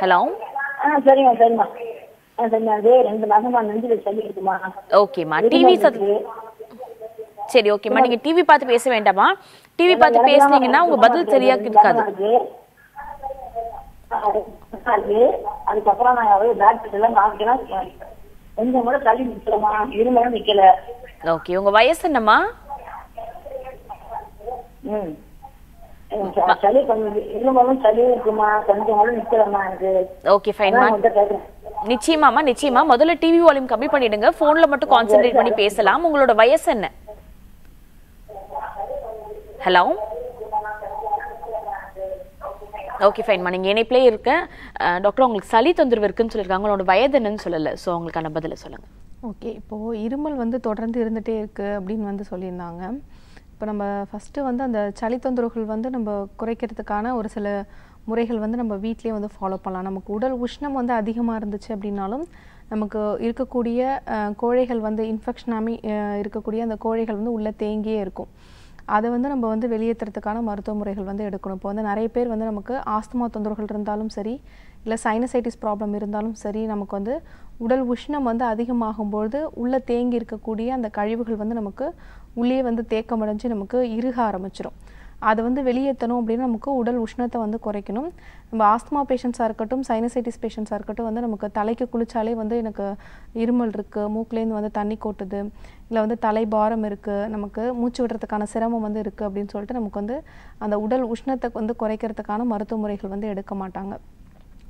ஹலோ ஓகேம்மா டிவி சரி ஓகேம்மா நீங்க டிவி பேச வேண்டாமா டிவி பார்த்து பேசுனீங்கன்னா உங்க பதில் சரியா இருக்காது அதுக்கப்புறம் கொஞ்சம் நிக்கல ஓகே உங்க வயசு என்னம்மா இருக்குமா கொஞ்சம் ஓகே நிச்சயமா முதல்ல டிவி வால்யூம் கம்மி பண்ணிடுங்க போன்ல மட்டும் கான்சென்ட்ரேட் பண்ணி பேசலாம் உங்களோட வயசு என்ன ஹலோ ஓகே ஃபைன்மா நீங்கள் இணைப்பிலே இருக்கேன் டாக்டர் உங்களுக்கு சளி தொந்தரவு இருக்குன்னு சொல்லியிருக்காங்க உங்களோட வயது என்னன்னு சொல்லலை ஸோ உங்களுக்கான பதிலை சொல்லுங்கள் ஓகே இப்போது இருமல் வந்து தொடர்ந்து இருந்துகிட்டே இருக்குது அப்படின்னு வந்து சொல்லியிருந்தாங்க இப்போ நம்ம ஃபஸ்ட்டு வந்து அந்த சளி தொந்தரவுகள் வந்து நம்ம குறைக்கிறதுக்கான ஒரு சில முறைகள் வந்து நம்ம வீட்லேயே வந்து ஃபாலோ பண்ணலாம் நமக்கு உடல் உஷ்ணம் வந்து அதிகமாக இருந்துச்சு அப்படின்னாலும் நமக்கு இருக்கக்கூடிய கோழைகள் வந்து இன்ஃபெக்ஷனாமே இருக்கக்கூடிய அந்த கோழைகள் வந்து உள்ளே தேங்கியே இருக்கும் அதை வந்து நம்ம வந்து வெளியேற்றுறதுக்கான மருத்துவ முறைகள் வந்து எடுக்கணும் இப்போ வந்து நிறைய பேர் வந்து நமக்கு ஆஸ்துமா தொந்தரவுகள் இருந்தாலும் சரி இல்லை சைனசைட்டிஸ் ப்ராப்ளம் இருந்தாலும் சரி நமக்கு வந்து உடல் உஷ்ணம் வந்து அதிகமாகும்பொழுது உள்ளே தேங்கி இருக்கக்கூடிய அந்த கழிவுகள் வந்து நமக்கு உள்ளே வந்து தேக்கமடைஞ்சு நமக்கு இருக ஆரம்பிச்சிடும் அதை வந்து வெளியேற்றணும் அப்படின்னா நமக்கு உடல் உஷ்ணத்தை வந்து குறைக்கணும் நம்ம ஆஸ்துமா பேஷண்ட்ஸாக இருக்கட்டும் சைனசைட்டிஸ் பேஷண்ட்ஸாக இருக்கட்டும் வந்து நமக்கு தலைக்கு குளிச்சாலே வந்து எனக்கு இருமல் இருக்குது மூக்குலேருந்து வந்து தண்ணி கொட்டுது இல்லை வந்து தலை பாரம் இருக்குது நமக்கு மூச்சு விடுறதுக்கான சிரமம் வந்து இருக்குது அப்படின்னு சொல்லிட்டு நமக்கு வந்து அந்த உடல் உஷ்ணத்தை வந்து குறைக்கிறதுக்கான மருத்துவ முறைகள் வந்து எடுக்க மாட்டாங்க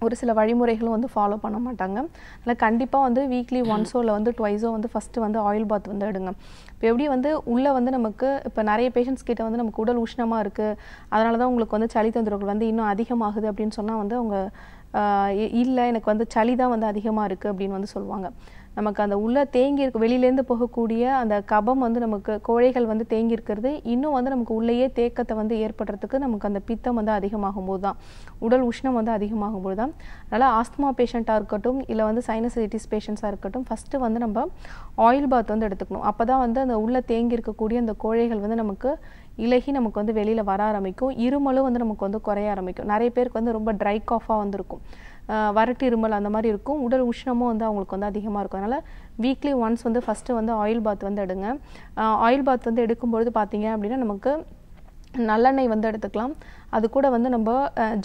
ஒரு சில வழிமுறைகளும் வந்து ஃபாலோ பண்ண மாட்டாங்க அதில் கண்டிப்பாக வந்து வீக்லி ஒன்ஸோ இல்லை வந்து ட்வைஸோ வந்து ஃபஸ்ட்டு வந்து ஆயில் பாத் வந்து எடுங்க இப்போ எப்படி வந்து உள்ளே வந்து நமக்கு இப்போ நிறைய பேஷண்ட்ஸ் கிட்ட வந்து நமக்கு உடல் உஷ்ணமாக இருக்குது அதனால தான் உங்களுக்கு வந்து சளி தொந்தரவுகள் வந்து இன்னும் அதிகமாகுது அப்படின்னு சொன்னால் வந்து அவங்க இல்லை எனக்கு வந்து சளி தான் வந்து அதிகமாக இருக்குது அப்படின்னு வந்து சொல்லுவாங்க நமக்கு அந்த உள்ளே தேங்கி இருக்க வெளியிலேருந்து போகக்கூடிய அந்த கபம் வந்து நமக்கு கோழைகள் வந்து தேங்கி இருக்கிறது இன்னும் வந்து நமக்கு உள்ளேயே தேக்கத்தை வந்து ஏற்படுறதுக்கு நமக்கு அந்த பித்தம் வந்து அதிகமாகும் போது தான் உடல் உஷ்ணம் வந்து அதிகமாகும் போது தான் அதனால் ஆஸ்துமா பேஷண்ட்டாக இருக்கட்டும் இல்லை வந்து சைனசைட்டிஸ் பேஷண்ட்ஸாக இருக்கட்டும் ஃபஸ்ட்டு வந்து நம்ம ஆயில் பாத் வந்து எடுத்துக்கணும் அப்போ தான் வந்து அந்த உள்ளே தேங்கி இருக்கக்கூடிய அந்த கோழைகள் வந்து நமக்கு இலகி நமக்கு வந்து வெளியில் வர ஆரம்பிக்கும் இருமலும் வந்து நமக்கு வந்து குறைய ஆரம்பிக்கும் நிறைய பேருக்கு வந்து ரொம்ப ட்ரை காஃபாக வந்துருக்கும் வறட்டு இருமல் அந்த மாதிரி இருக்கும் உடல் உஷ்ணமும் வந்து அவங்களுக்கு வந்து அதிகமாக இருக்கும் அதனால் வீக்லி ஒன்ஸ் வந்து ஃபஸ்ட்டு வந்து ஆயில் பாத் வந்து எடுங்க ஆயில் பாத் வந்து எடுக்கும்பொழுது பார்த்தீங்க அப்படின்னா நமக்கு நல்லெண்ணெய் வந்து எடுத்துக்கலாம் அது கூட வந்து நம்ம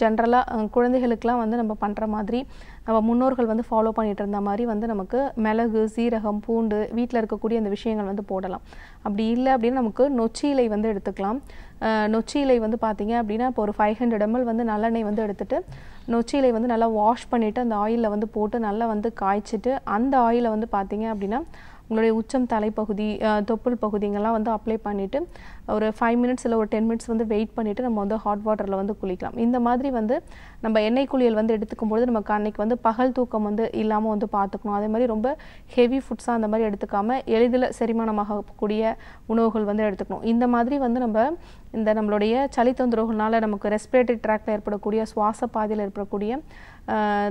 ஜென்ரலாக குழந்தைகளுக்கெலாம் வந்து நம்ம பண்ணுற மாதிரி நம்ம முன்னோர்கள் வந்து ஃபாலோ பண்ணிகிட்டு இருந்த மாதிரி வந்து நமக்கு மிளகு சீரகம் பூண்டு வீட்டில் இருக்கக்கூடிய அந்த விஷயங்கள் வந்து போடலாம் அப்படி இல்லை அப்படின்னா நமக்கு நொச்சியிலை வந்து எடுத்துக்கலாம் நொச்சியிலை வந்து பார்த்தீங்க அப்படின்னா இப்போ ஒரு ஃபைவ் ஹண்ட்ரட் எம்எல் வந்து நல்லெண்ணெய் வந்து எடுத்துகிட்டு நொச்சியிலை வந்து நல்லா வாஷ் பண்ணிவிட்டு அந்த ஆயிலில் வந்து போட்டு நல்லா வந்து காய்ச்சிட்டு அந்த ஆயிலை வந்து பார்த்தீங்க அப்படின்னா உங்களுடைய உச்சம் தலைப்பகுதி தொப்புள் பகுதிங்கெல்லாம் வந்து அப்ளை பண்ணிவிட்டு ஒரு ஃபைவ் மினிட்ஸ் இல்லை ஒரு டென் மினிட்ஸ் வந்து வெயிட் பண்ணிவிட்டு நம்ம வந்து ஹாட் வாட்டரில் வந்து குளிக்கலாம் இந்த மாதிரி வந்து நம்ம எண்ணெய் குளியல் வந்து எடுத்துக்கும் பொழுது நமக்கு அன்னைக்கு வந்து பகல் தூக்கம் வந்து இல்லாமல் வந்து பார்த்துக்கணும் அதே மாதிரி ரொம்ப ஹெவி ஃபுட்ஸாக அந்த மாதிரி எடுத்துக்காமல் எளிதில் செரிமானமாகக்கூடிய உணவுகள் வந்து எடுத்துக்கணும் இந்த மாதிரி வந்து நம்ம இந்த நம்மளுடைய சளி தொந்தரவுகள்னால நமக்கு ரெஸ்பிரேட்டரி ட்ராக்டில் ஏற்படக்கூடிய சுவாச பாதையில் ஏற்படக்கூடிய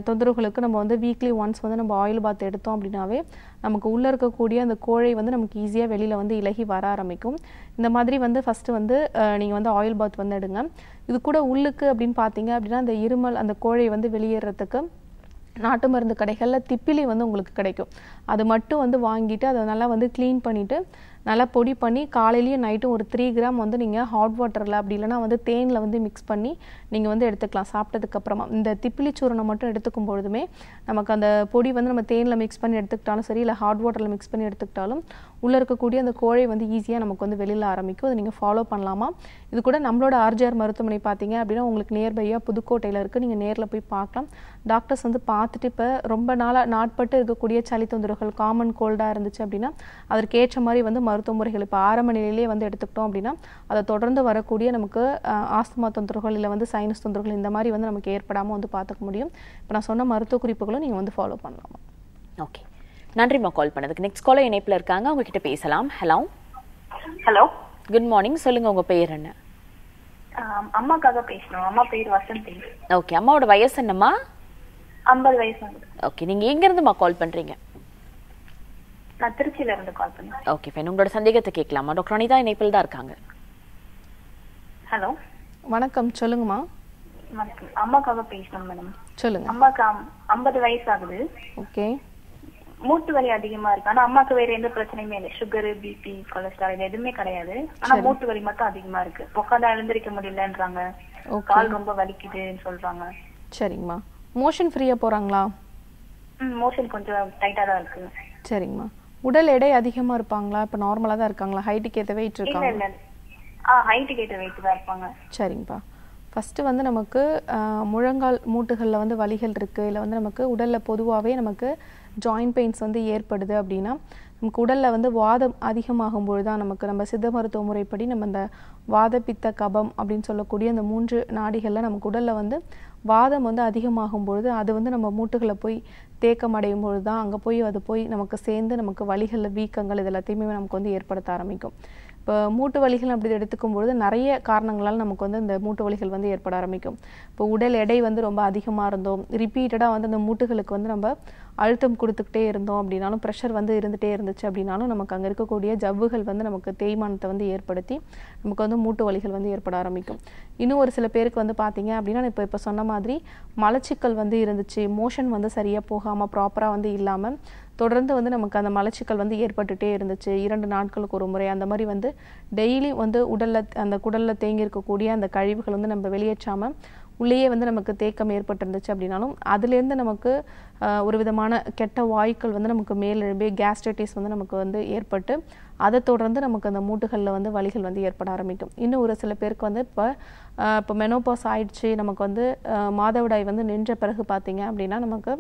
தொந்தரவுகளுக்கு நம்ம வந்து வீக்லி ஒன்ஸ் வந்து நம்ம ஆயில் பாத் எடுத்தோம் அப்படின்னாவே நமக்கு உள்ளே இருக்கக்கூடிய அந்த கோழை வந்து நமக்கு ஈஸியாக வெளியில் வந்து இலகி வர ஆரம்பிக்கும் இந்த மாதிரி வந்து ஃபஸ்ட்டு வந்து நீங்கள் வந்து ஆயில் பாத் வந்து எடுங்க இது கூட உள்ளுக்கு அப்படின்னு பார்த்தீங்க அப்படின்னா அந்த இருமல் அந்த கோழை வந்து வெளியேறதுக்கு நாட்டு மருந்து கடைகளில் திப்பிலி வந்து உங்களுக்கு கிடைக்கும் அது மட்டும் வந்து வாங்கிட்டு அதை நல்லா வந்து க்ளீன் பண்ணிவிட்டு நல்லா பொடி பண்ணி காலையிலையும் நைட்டும் ஒரு த்ரீ கிராம் வந்து நீங்கள் ஹாட் வாட்டரில் அப்படி இல்லைனா வந்து தேனில் வந்து மிக்ஸ் பண்ணி நீங்கள் வந்து எடுத்துக்கலாம் சாப்பிட்டதுக்கப்புறமா இந்த திப்பிலி சூரணம் மட்டும் எடுத்துக்கும் பொழுதுமே நமக்கு அந்த பொடி வந்து நம்ம தேனில் மிக்ஸ் பண்ணி எடுத்துக்கிட்டாலும் சரி இல்லை ஹாட் வாட்டரில் மிக்ஸ் பண்ணி எடுத்துக்கிட்டாலும் உள்ளே இருக்கக்கூடிய அந்த கோழை வந்து ஈஸியாக நமக்கு வந்து வெளியில் ஆரம்பிக்கும் அதை நீங்கள் ஃபாலோ பண்ணலாமா இது கூட நம்மளோட ஆர்ஜிஆர் மருத்துவமனை பார்த்தீங்க அப்படின்னா உங்களுக்கு நியர்பையாக புதுக்கோட்டையில் இருக்குது நீங்கள் நேரில் போய் பார்க்கலாம் டாக்டர்ஸ் வந்து பார்த்துட்டு இப்போ ரொம்ப நாளாக நாட்பட்டு இருக்கக்கூடிய சளி தொந்தரவுகள் காமன் கோல்டாக இருந்துச்சு அப்படின்னா அதற்கு ஏற்ற மாதிரி வந்து மருத்துவ முறைகள் இப்போ ஆரம்ப நிலையிலேயே வந்து எடுத்துக்கிட்டோம் அப்படின்னா அதை தொடர்ந்து வரக்கூடிய நமக்கு ஆஸ்துமா தொந்தரவுகள் இல்லை வந்து சைனஸ் தொந்தரவுகள் இந்த மாதிரி வந்து நமக்கு ஏற்படாமல் வந்து பார்த்துக்க முடியும் இப்போ நான் சொன்ன மருத்துவ குறிப்புகளும் நீங்கள் வந்து ஃபாலோ பண்ணலாம் ஓகே நன்றிம்மா கால் பண்ணதுக்கு நெக்ஸ்ட் காலர் இணைப்பில் இருக்காங்க உங்ககிட்ட பேசலாம் ஹலோ ஹலோ குட் மார்னிங் சொல்லுங்க உங்க பேர் என்ன அம்மாக்காக பேசணும் அம்மா பேர் வசந்தி ஓகே அம்மாவோட வயசு என்னம்மா ஐம்பது வயசு ஓகே நீங்க எங்க இருந்துமா கால் பண்றீங்க நான் திருச்சியில இருந்து கால் பண்ணேன் ஓகே ஃபைன் உங்களோட சந்தேகத்தை கேட்கலாமா டாக்டர் அனிதா இணைப்பில் தான் இருக்காங்க ஹலோ வணக்கம் சொல்லுங்கம்மா வணக்கம் அம்மாக்காக பேசணும் மேடம் சொல்லுங்க அம்மாக்கு ஐம்பது வயசு ஆகுது ஓகே மூட்டு வலி அதிகமா இருக்கு ஆனா அம்மாக்கு வேற எந்த பிரச்சனையுமே இல்லை சுகர் பிபி கொலஸ்ட்ரால் இது எதுவுமே கிடையாது ஆனா மூட்டு வலி மட்டும் அதிகமா இருக்கு உட்காந்து எழுந்திருக்க முடியலன்றாங்க கால் ரொம்ப வலிக்குதுன்னு சொல்றாங்க சரிங்கம்மா மோஷன் ஃப்ரீயா போறாங்களா மோஷன் கொஞ்சம் டைட்டா தான் இருக்கு சரிங்கம்மா உடல் எடை அதிகமா இருப்பாங்களா இப்ப நார்மலா தான் இருக்காங்களா ஹைட்டுக்கு ஏற்ற வெயிட் இருக்காங்க ஆ ஹைட்டுக்கு ஏற்ற வெயிட் தான் இருப்பாங்க சரிங்கப்பா ஃபர்ஸ்ட் வந்து நமக்கு முழங்கால் மூட்டுகளில் வந்து வலிகள் இருக்குது இல்லை வந்து நமக்கு உடலில் பொதுவாகவே நமக்கு ஜாயிண்ட் பெயின்ஸ் வந்து ஏற்படுது அப்படின்னா நமக்கு உடலில் வந்து வாதம் அதிகமாகும் தான் நமக்கு நம்ம சித்த மருத்துவ முறைப்படி நம்ம இந்த வாத பித்த கபம் அப்படின்னு சொல்லக்கூடிய அந்த மூன்று நாடிகளில் நமக்கு உடலில் வந்து வாதம் வந்து அதிகமாகும் பொழுது அது வந்து நம்ம மூட்டுகளை போய் தேக்கம் அடையும் பொழுது தான் அங்கே போய் அது போய் நமக்கு சேர்ந்து நமக்கு வழிகளில் வீக்கங்கள் இது எல்லாத்தையுமே நமக்கு வந்து ஏற்படுத்த ஆரம்பிக்கும் இப்போ மூட்டு வலிகள் அப்படி எடுத்துக்கும் பொழுது நிறைய காரணங்களால் நமக்கு வந்து இந்த மூட்டு வலிகள் வந்து ஏற்பட ஆரம்பிக்கும் இப்போ உடல் எடை வந்து ரொம்ப அதிகமாக இருந்தோம் ரிப்பீட்டடாக வந்து அந்த மூட்டுகளுக்கு வந்து நம்ம அழுத்தம் கொடுத்துக்கிட்டே இருந்தோம் அப்படின்னாலும் ப்ரெஷர் வந்து இருந்துகிட்டே இருந்துச்சு அப்படின்னாலும் நமக்கு அங்கே இருக்கக்கூடிய ஜவ்வுகள் வந்து நமக்கு தேய்மானத்தை வந்து ஏற்படுத்தி நமக்கு வந்து மூட்டு வலிகள் வந்து ஏற்பட ஆரம்பிக்கும் இன்னும் ஒரு சில பேருக்கு வந்து பார்த்தீங்க அப்படின்னா இப்போ இப்போ சொன்ன மாதிரி மலச்சிக்கல் வந்து இருந்துச்சு மோஷன் வந்து சரியாக போகாமல் ப்ராப்பராக வந்து இல்லாமல் தொடர்ந்து வந்து நமக்கு அந்த மலச்சிக்கல் வந்து ஏற்பட்டுகிட்டே இருந்துச்சு இரண்டு நாட்களுக்கு ஒரு முறை அந்த மாதிரி வந்து டெய்லி வந்து உடலில் அந்த குடலில் தேங்கி இருக்கக்கூடிய அந்த கழிவுகள் வந்து நம்ம வெளியேற்றாமல் உள்ளேயே வந்து நமக்கு தேக்கம் ஏற்பட்டிருந்துச்சு அப்படின்னாலும் அதுலேருந்து நமக்கு ஒரு விதமான கெட்ட வாயுக்கள் வந்து நமக்கு மேலெழும்பி கேஸ்ட்ரைட்டிஸ் வந்து நமக்கு வந்து ஏற்பட்டு அதை தொடர்ந்து நமக்கு அந்த மூட்டுகளில் வந்து வலிகள் வந்து ஏற்பட ஆரம்பிக்கும் இன்னும் ஒரு சில பேருக்கு வந்து இப்போ இப்போ மெனோபாஸ் ஆயிடுச்சு நமக்கு வந்து மாதவிடாய் வந்து நின்ற பிறகு பார்த்தீங்க அப்படின்னா நமக்கு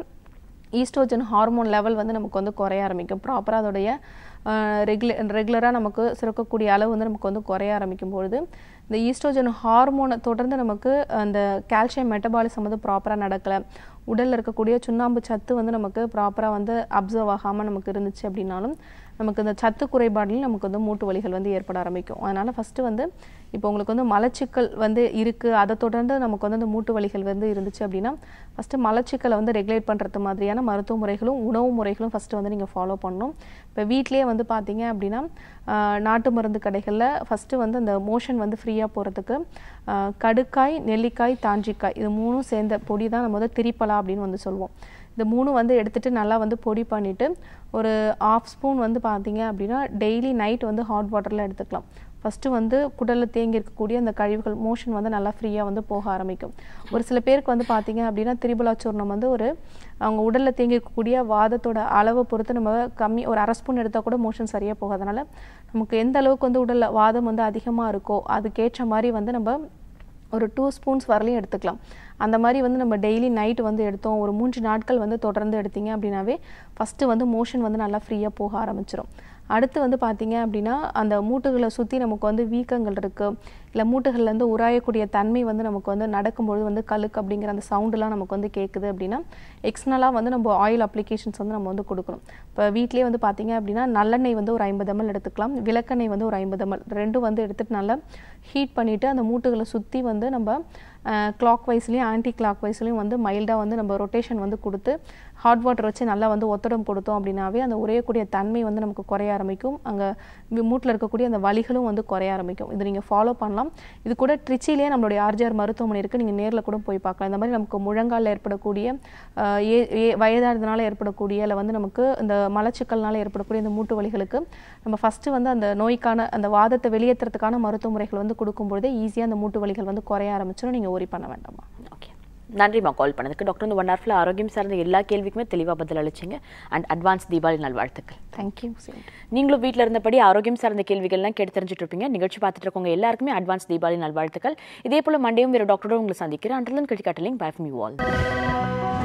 ஈஸ்ட்ரோஜன் ஹார்மோன் லெவல் வந்து நமக்கு வந்து குறைய ஆரம்பிக்கும் ப்ராப்பராக அதோடைய ரெகுலர் ரெகுலராக நமக்கு சுரக்கக்கூடிய அளவு வந்து நமக்கு வந்து குறைய ஆரம்பிக்கும் பொழுது இந்த ஈஸ்ட்ரோஜன் ஹார்மோனை தொடர்ந்து நமக்கு அந்த கால்சியம் மெட்டபாலிசம் வந்து ப்ராப்பராக நடக்கலை உடலில் இருக்கக்கூடிய சுண்ணாம்பு சத்து வந்து நமக்கு ப்ராப்பராக வந்து அப்சர்வ் ஆகாமல் நமக்கு இருந்துச்சு அப்படின்னாலும் நமக்கு இந்த சத்து குறைபாடில் நமக்கு வந்து மூட்டு வலிகள் வந்து ஏற்பட ஆரம்பிக்கும் அதனால் ஃபஸ்ட்டு வந்து இப்போ உங்களுக்கு வந்து மலச்சிக்கல் வந்து இருக்குது அதை தொடர்ந்து நமக்கு வந்து அந்த மூட்டு வலிகள் வந்து இருந்துச்சு அப்படின்னா ஃபஸ்ட்டு மலச்சிக்கலை வந்து ரெகுலேட் பண்ணுறது மாதிரியான மருத்துவ முறைகளும் உணவு முறைகளும் ஃபஸ்ட்டு வந்து நீங்கள் ஃபாலோ பண்ணணும் இப்போ வீட்லேயே வந்து பார்த்தீங்க அப்படின்னா நாட்டு மருந்து கடைகளில் ஃபஸ்ட்டு வந்து அந்த மோஷன் வந்து ஃப்ரீயாக போகிறதுக்கு கடுக்காய் நெல்லிக்காய் தாஞ்சிக்காய் இது மூணும் சேர்ந்த பொடி தான் நம்ம வந்து திரிப்பலா அப்படின்னு வந்து சொல்லுவோம் இந்த மூணும் வந்து எடுத்துகிட்டு நல்லா வந்து பொடி பண்ணிவிட்டு ஒரு ஆஃப் ஸ்பூன் வந்து பார்த்திங்க அப்படின்னா டெய்லி நைட் வந்து ஹாட் வாட்டரில் எடுத்துக்கலாம் ஃபஸ்ட்டு வந்து குடலில் தேங்கி இருக்கக்கூடிய அந்த கழிவுகள் மோஷன் வந்து நல்லா ஃப்ரீயாக வந்து போக ஆரம்பிக்கும் ஒரு சில பேருக்கு வந்து பார்த்திங்க அப்படின்னா திரிபலாச்சூர்ணம் சூர்ணம் வந்து ஒரு அவங்க உடலில் தேங்கி இருக்கக்கூடிய வாதத்தோட அளவை பொறுத்து நம்ம கம்மி ஒரு அரை ஸ்பூன் எடுத்தால் கூட மோஷன் சரியாக போகாதனால நமக்கு எந்த அளவுக்கு வந்து உடலில் வாதம் வந்து அதிகமாக இருக்கோ அதுக்கேற்ற மாதிரி வந்து நம்ம ஒரு டூ ஸ்பூன்ஸ் வரலையும் எடுத்துக்கலாம் அந்த மாதிரி வந்து நம்ம டெய்லி நைட்டு வந்து எடுத்தோம் ஒரு மூன்று நாட்கள் வந்து தொடர்ந்து எடுத்தீங்க அப்படின்னாவே ஃபஸ்ட்டு வந்து மோஷன் வந்து நல்லா ஃப்ரீயாக போக ஆரம்பிச்சிடும் அடுத்து வந்து பார்த்திங்க அப்படின்னா அந்த மூட்டுகளை சுற்றி நமக்கு வந்து வீக்கங்கள் இருக்குது இல்லை மூட்டுகள்லேருந்து உராயக்கூடிய தன்மை வந்து நமக்கு வந்து நடக்கும்பொழுது வந்து கழுக்கு அப்படிங்கிற அந்த சவுண்டுலாம் நமக்கு வந்து கேட்குது அப்படின்னா எக்ஸ்டர்னலாக வந்து நம்ம ஆயில் அப்ளிகேஷன்ஸ் வந்து நம்ம வந்து கொடுக்கணும் இப்போ வீட்லேயே வந்து பார்த்திங்க அப்படின்னா நல்லெண்ணெய் வந்து ஒரு ஐம்பது எம்எல் எடுத்துக்கலாம் விளக்கெண்ணெய் வந்து ஒரு ஐம்பது எம்எல் ரெண்டும் வந்து எடுத்துட்டு நல்லா ஹீட் பண்ணிவிட்டு அந்த மூட்டுகளை சுற்றி வந்து நம்ம கிளாக் வைஸ்லேயும் ஆன்டி கிளாக் வைஸ்லேயும் வந்து மைல்டாக வந்து நம்ம ரொட்டேஷன் வந்து கொடுத்து ஹாட் வாட்டர் வச்சு நல்லா வந்து ஒத்தடம் கொடுத்தோம் அப்படின்னாவே அந்த உரையக்கூடிய தன்மை வந்து நமக்கு குறைய ஆரம்பிக்கும் அங்கே மூட்டில் இருக்கக்கூடிய அந்த வலிகளும் வந்து குறைய ஆரம்பிக்கும் இது நீங்கள் ஃபாலோ பண்ணலாம் இது கூட ட்ரிச்சிலேயே நம்மளுடைய ஆர்ஜிஆர் மருத்துவமனை இருக்குது நீங்கள் நேரில் கூட போய் பார்க்கலாம் இந்த மாதிரி நமக்கு முழங்காலில் ஏற்படக்கூடிய ஏ வயதாகிறதுனால ஏற்படக்கூடிய இல்லை வந்து நமக்கு இந்த மலச்சிக்கல்னால ஏற்படக்கூடிய இந்த மூட்டு வலிகளுக்கு நம்ம ஃபஸ்ட்டு வந்து அந்த நோய்க்கான அந்த வாதத்தை வெளியேற்றுறதுக்கான மருத்துவ முறைகள் வந்து கொடுக்கும்பொழுதே ஈஸியாக அந்த மூட்டு வலிகள் வந்து குறைய ஆரம்பிச்சிடும் நீங்கள் ஓரி பண்ண வேண்டாமா ஓகே நன்றிம்மா கால் பண்ணதுக்கு டாக்டர் இந்த ஒன் ஹவர்ஃபில் ஆரோக்கியம் சார்ந்த எல்லா கேள்விக்குமே தெளிவாக பதில் அளிச்சிங்க அண்ட் அட்வான்ஸ் தீபாவளி நல்வாழ்த்துக்கள் தேங்க்யூ நீங்களும் வீட்டில் இருந்தபடி ஆரோக்கியம் சார்ந்த கேள்விகள்லாம் கேட்டு தெரிஞ்சுட்டு இருப்பீங்க நிகழ்ச்சி பார்த்துட்டு இருக்கவங்க எல்லாருக்குமே அட்வான்ஸ் தீபாவளி நல்வாழ்த்துக்கள் இதே போல் மண்டேயும் வேறு டாக்டரோட உங்களை சந்திக்கிறேன் அண்ட் கட்டி cricket link bye from you all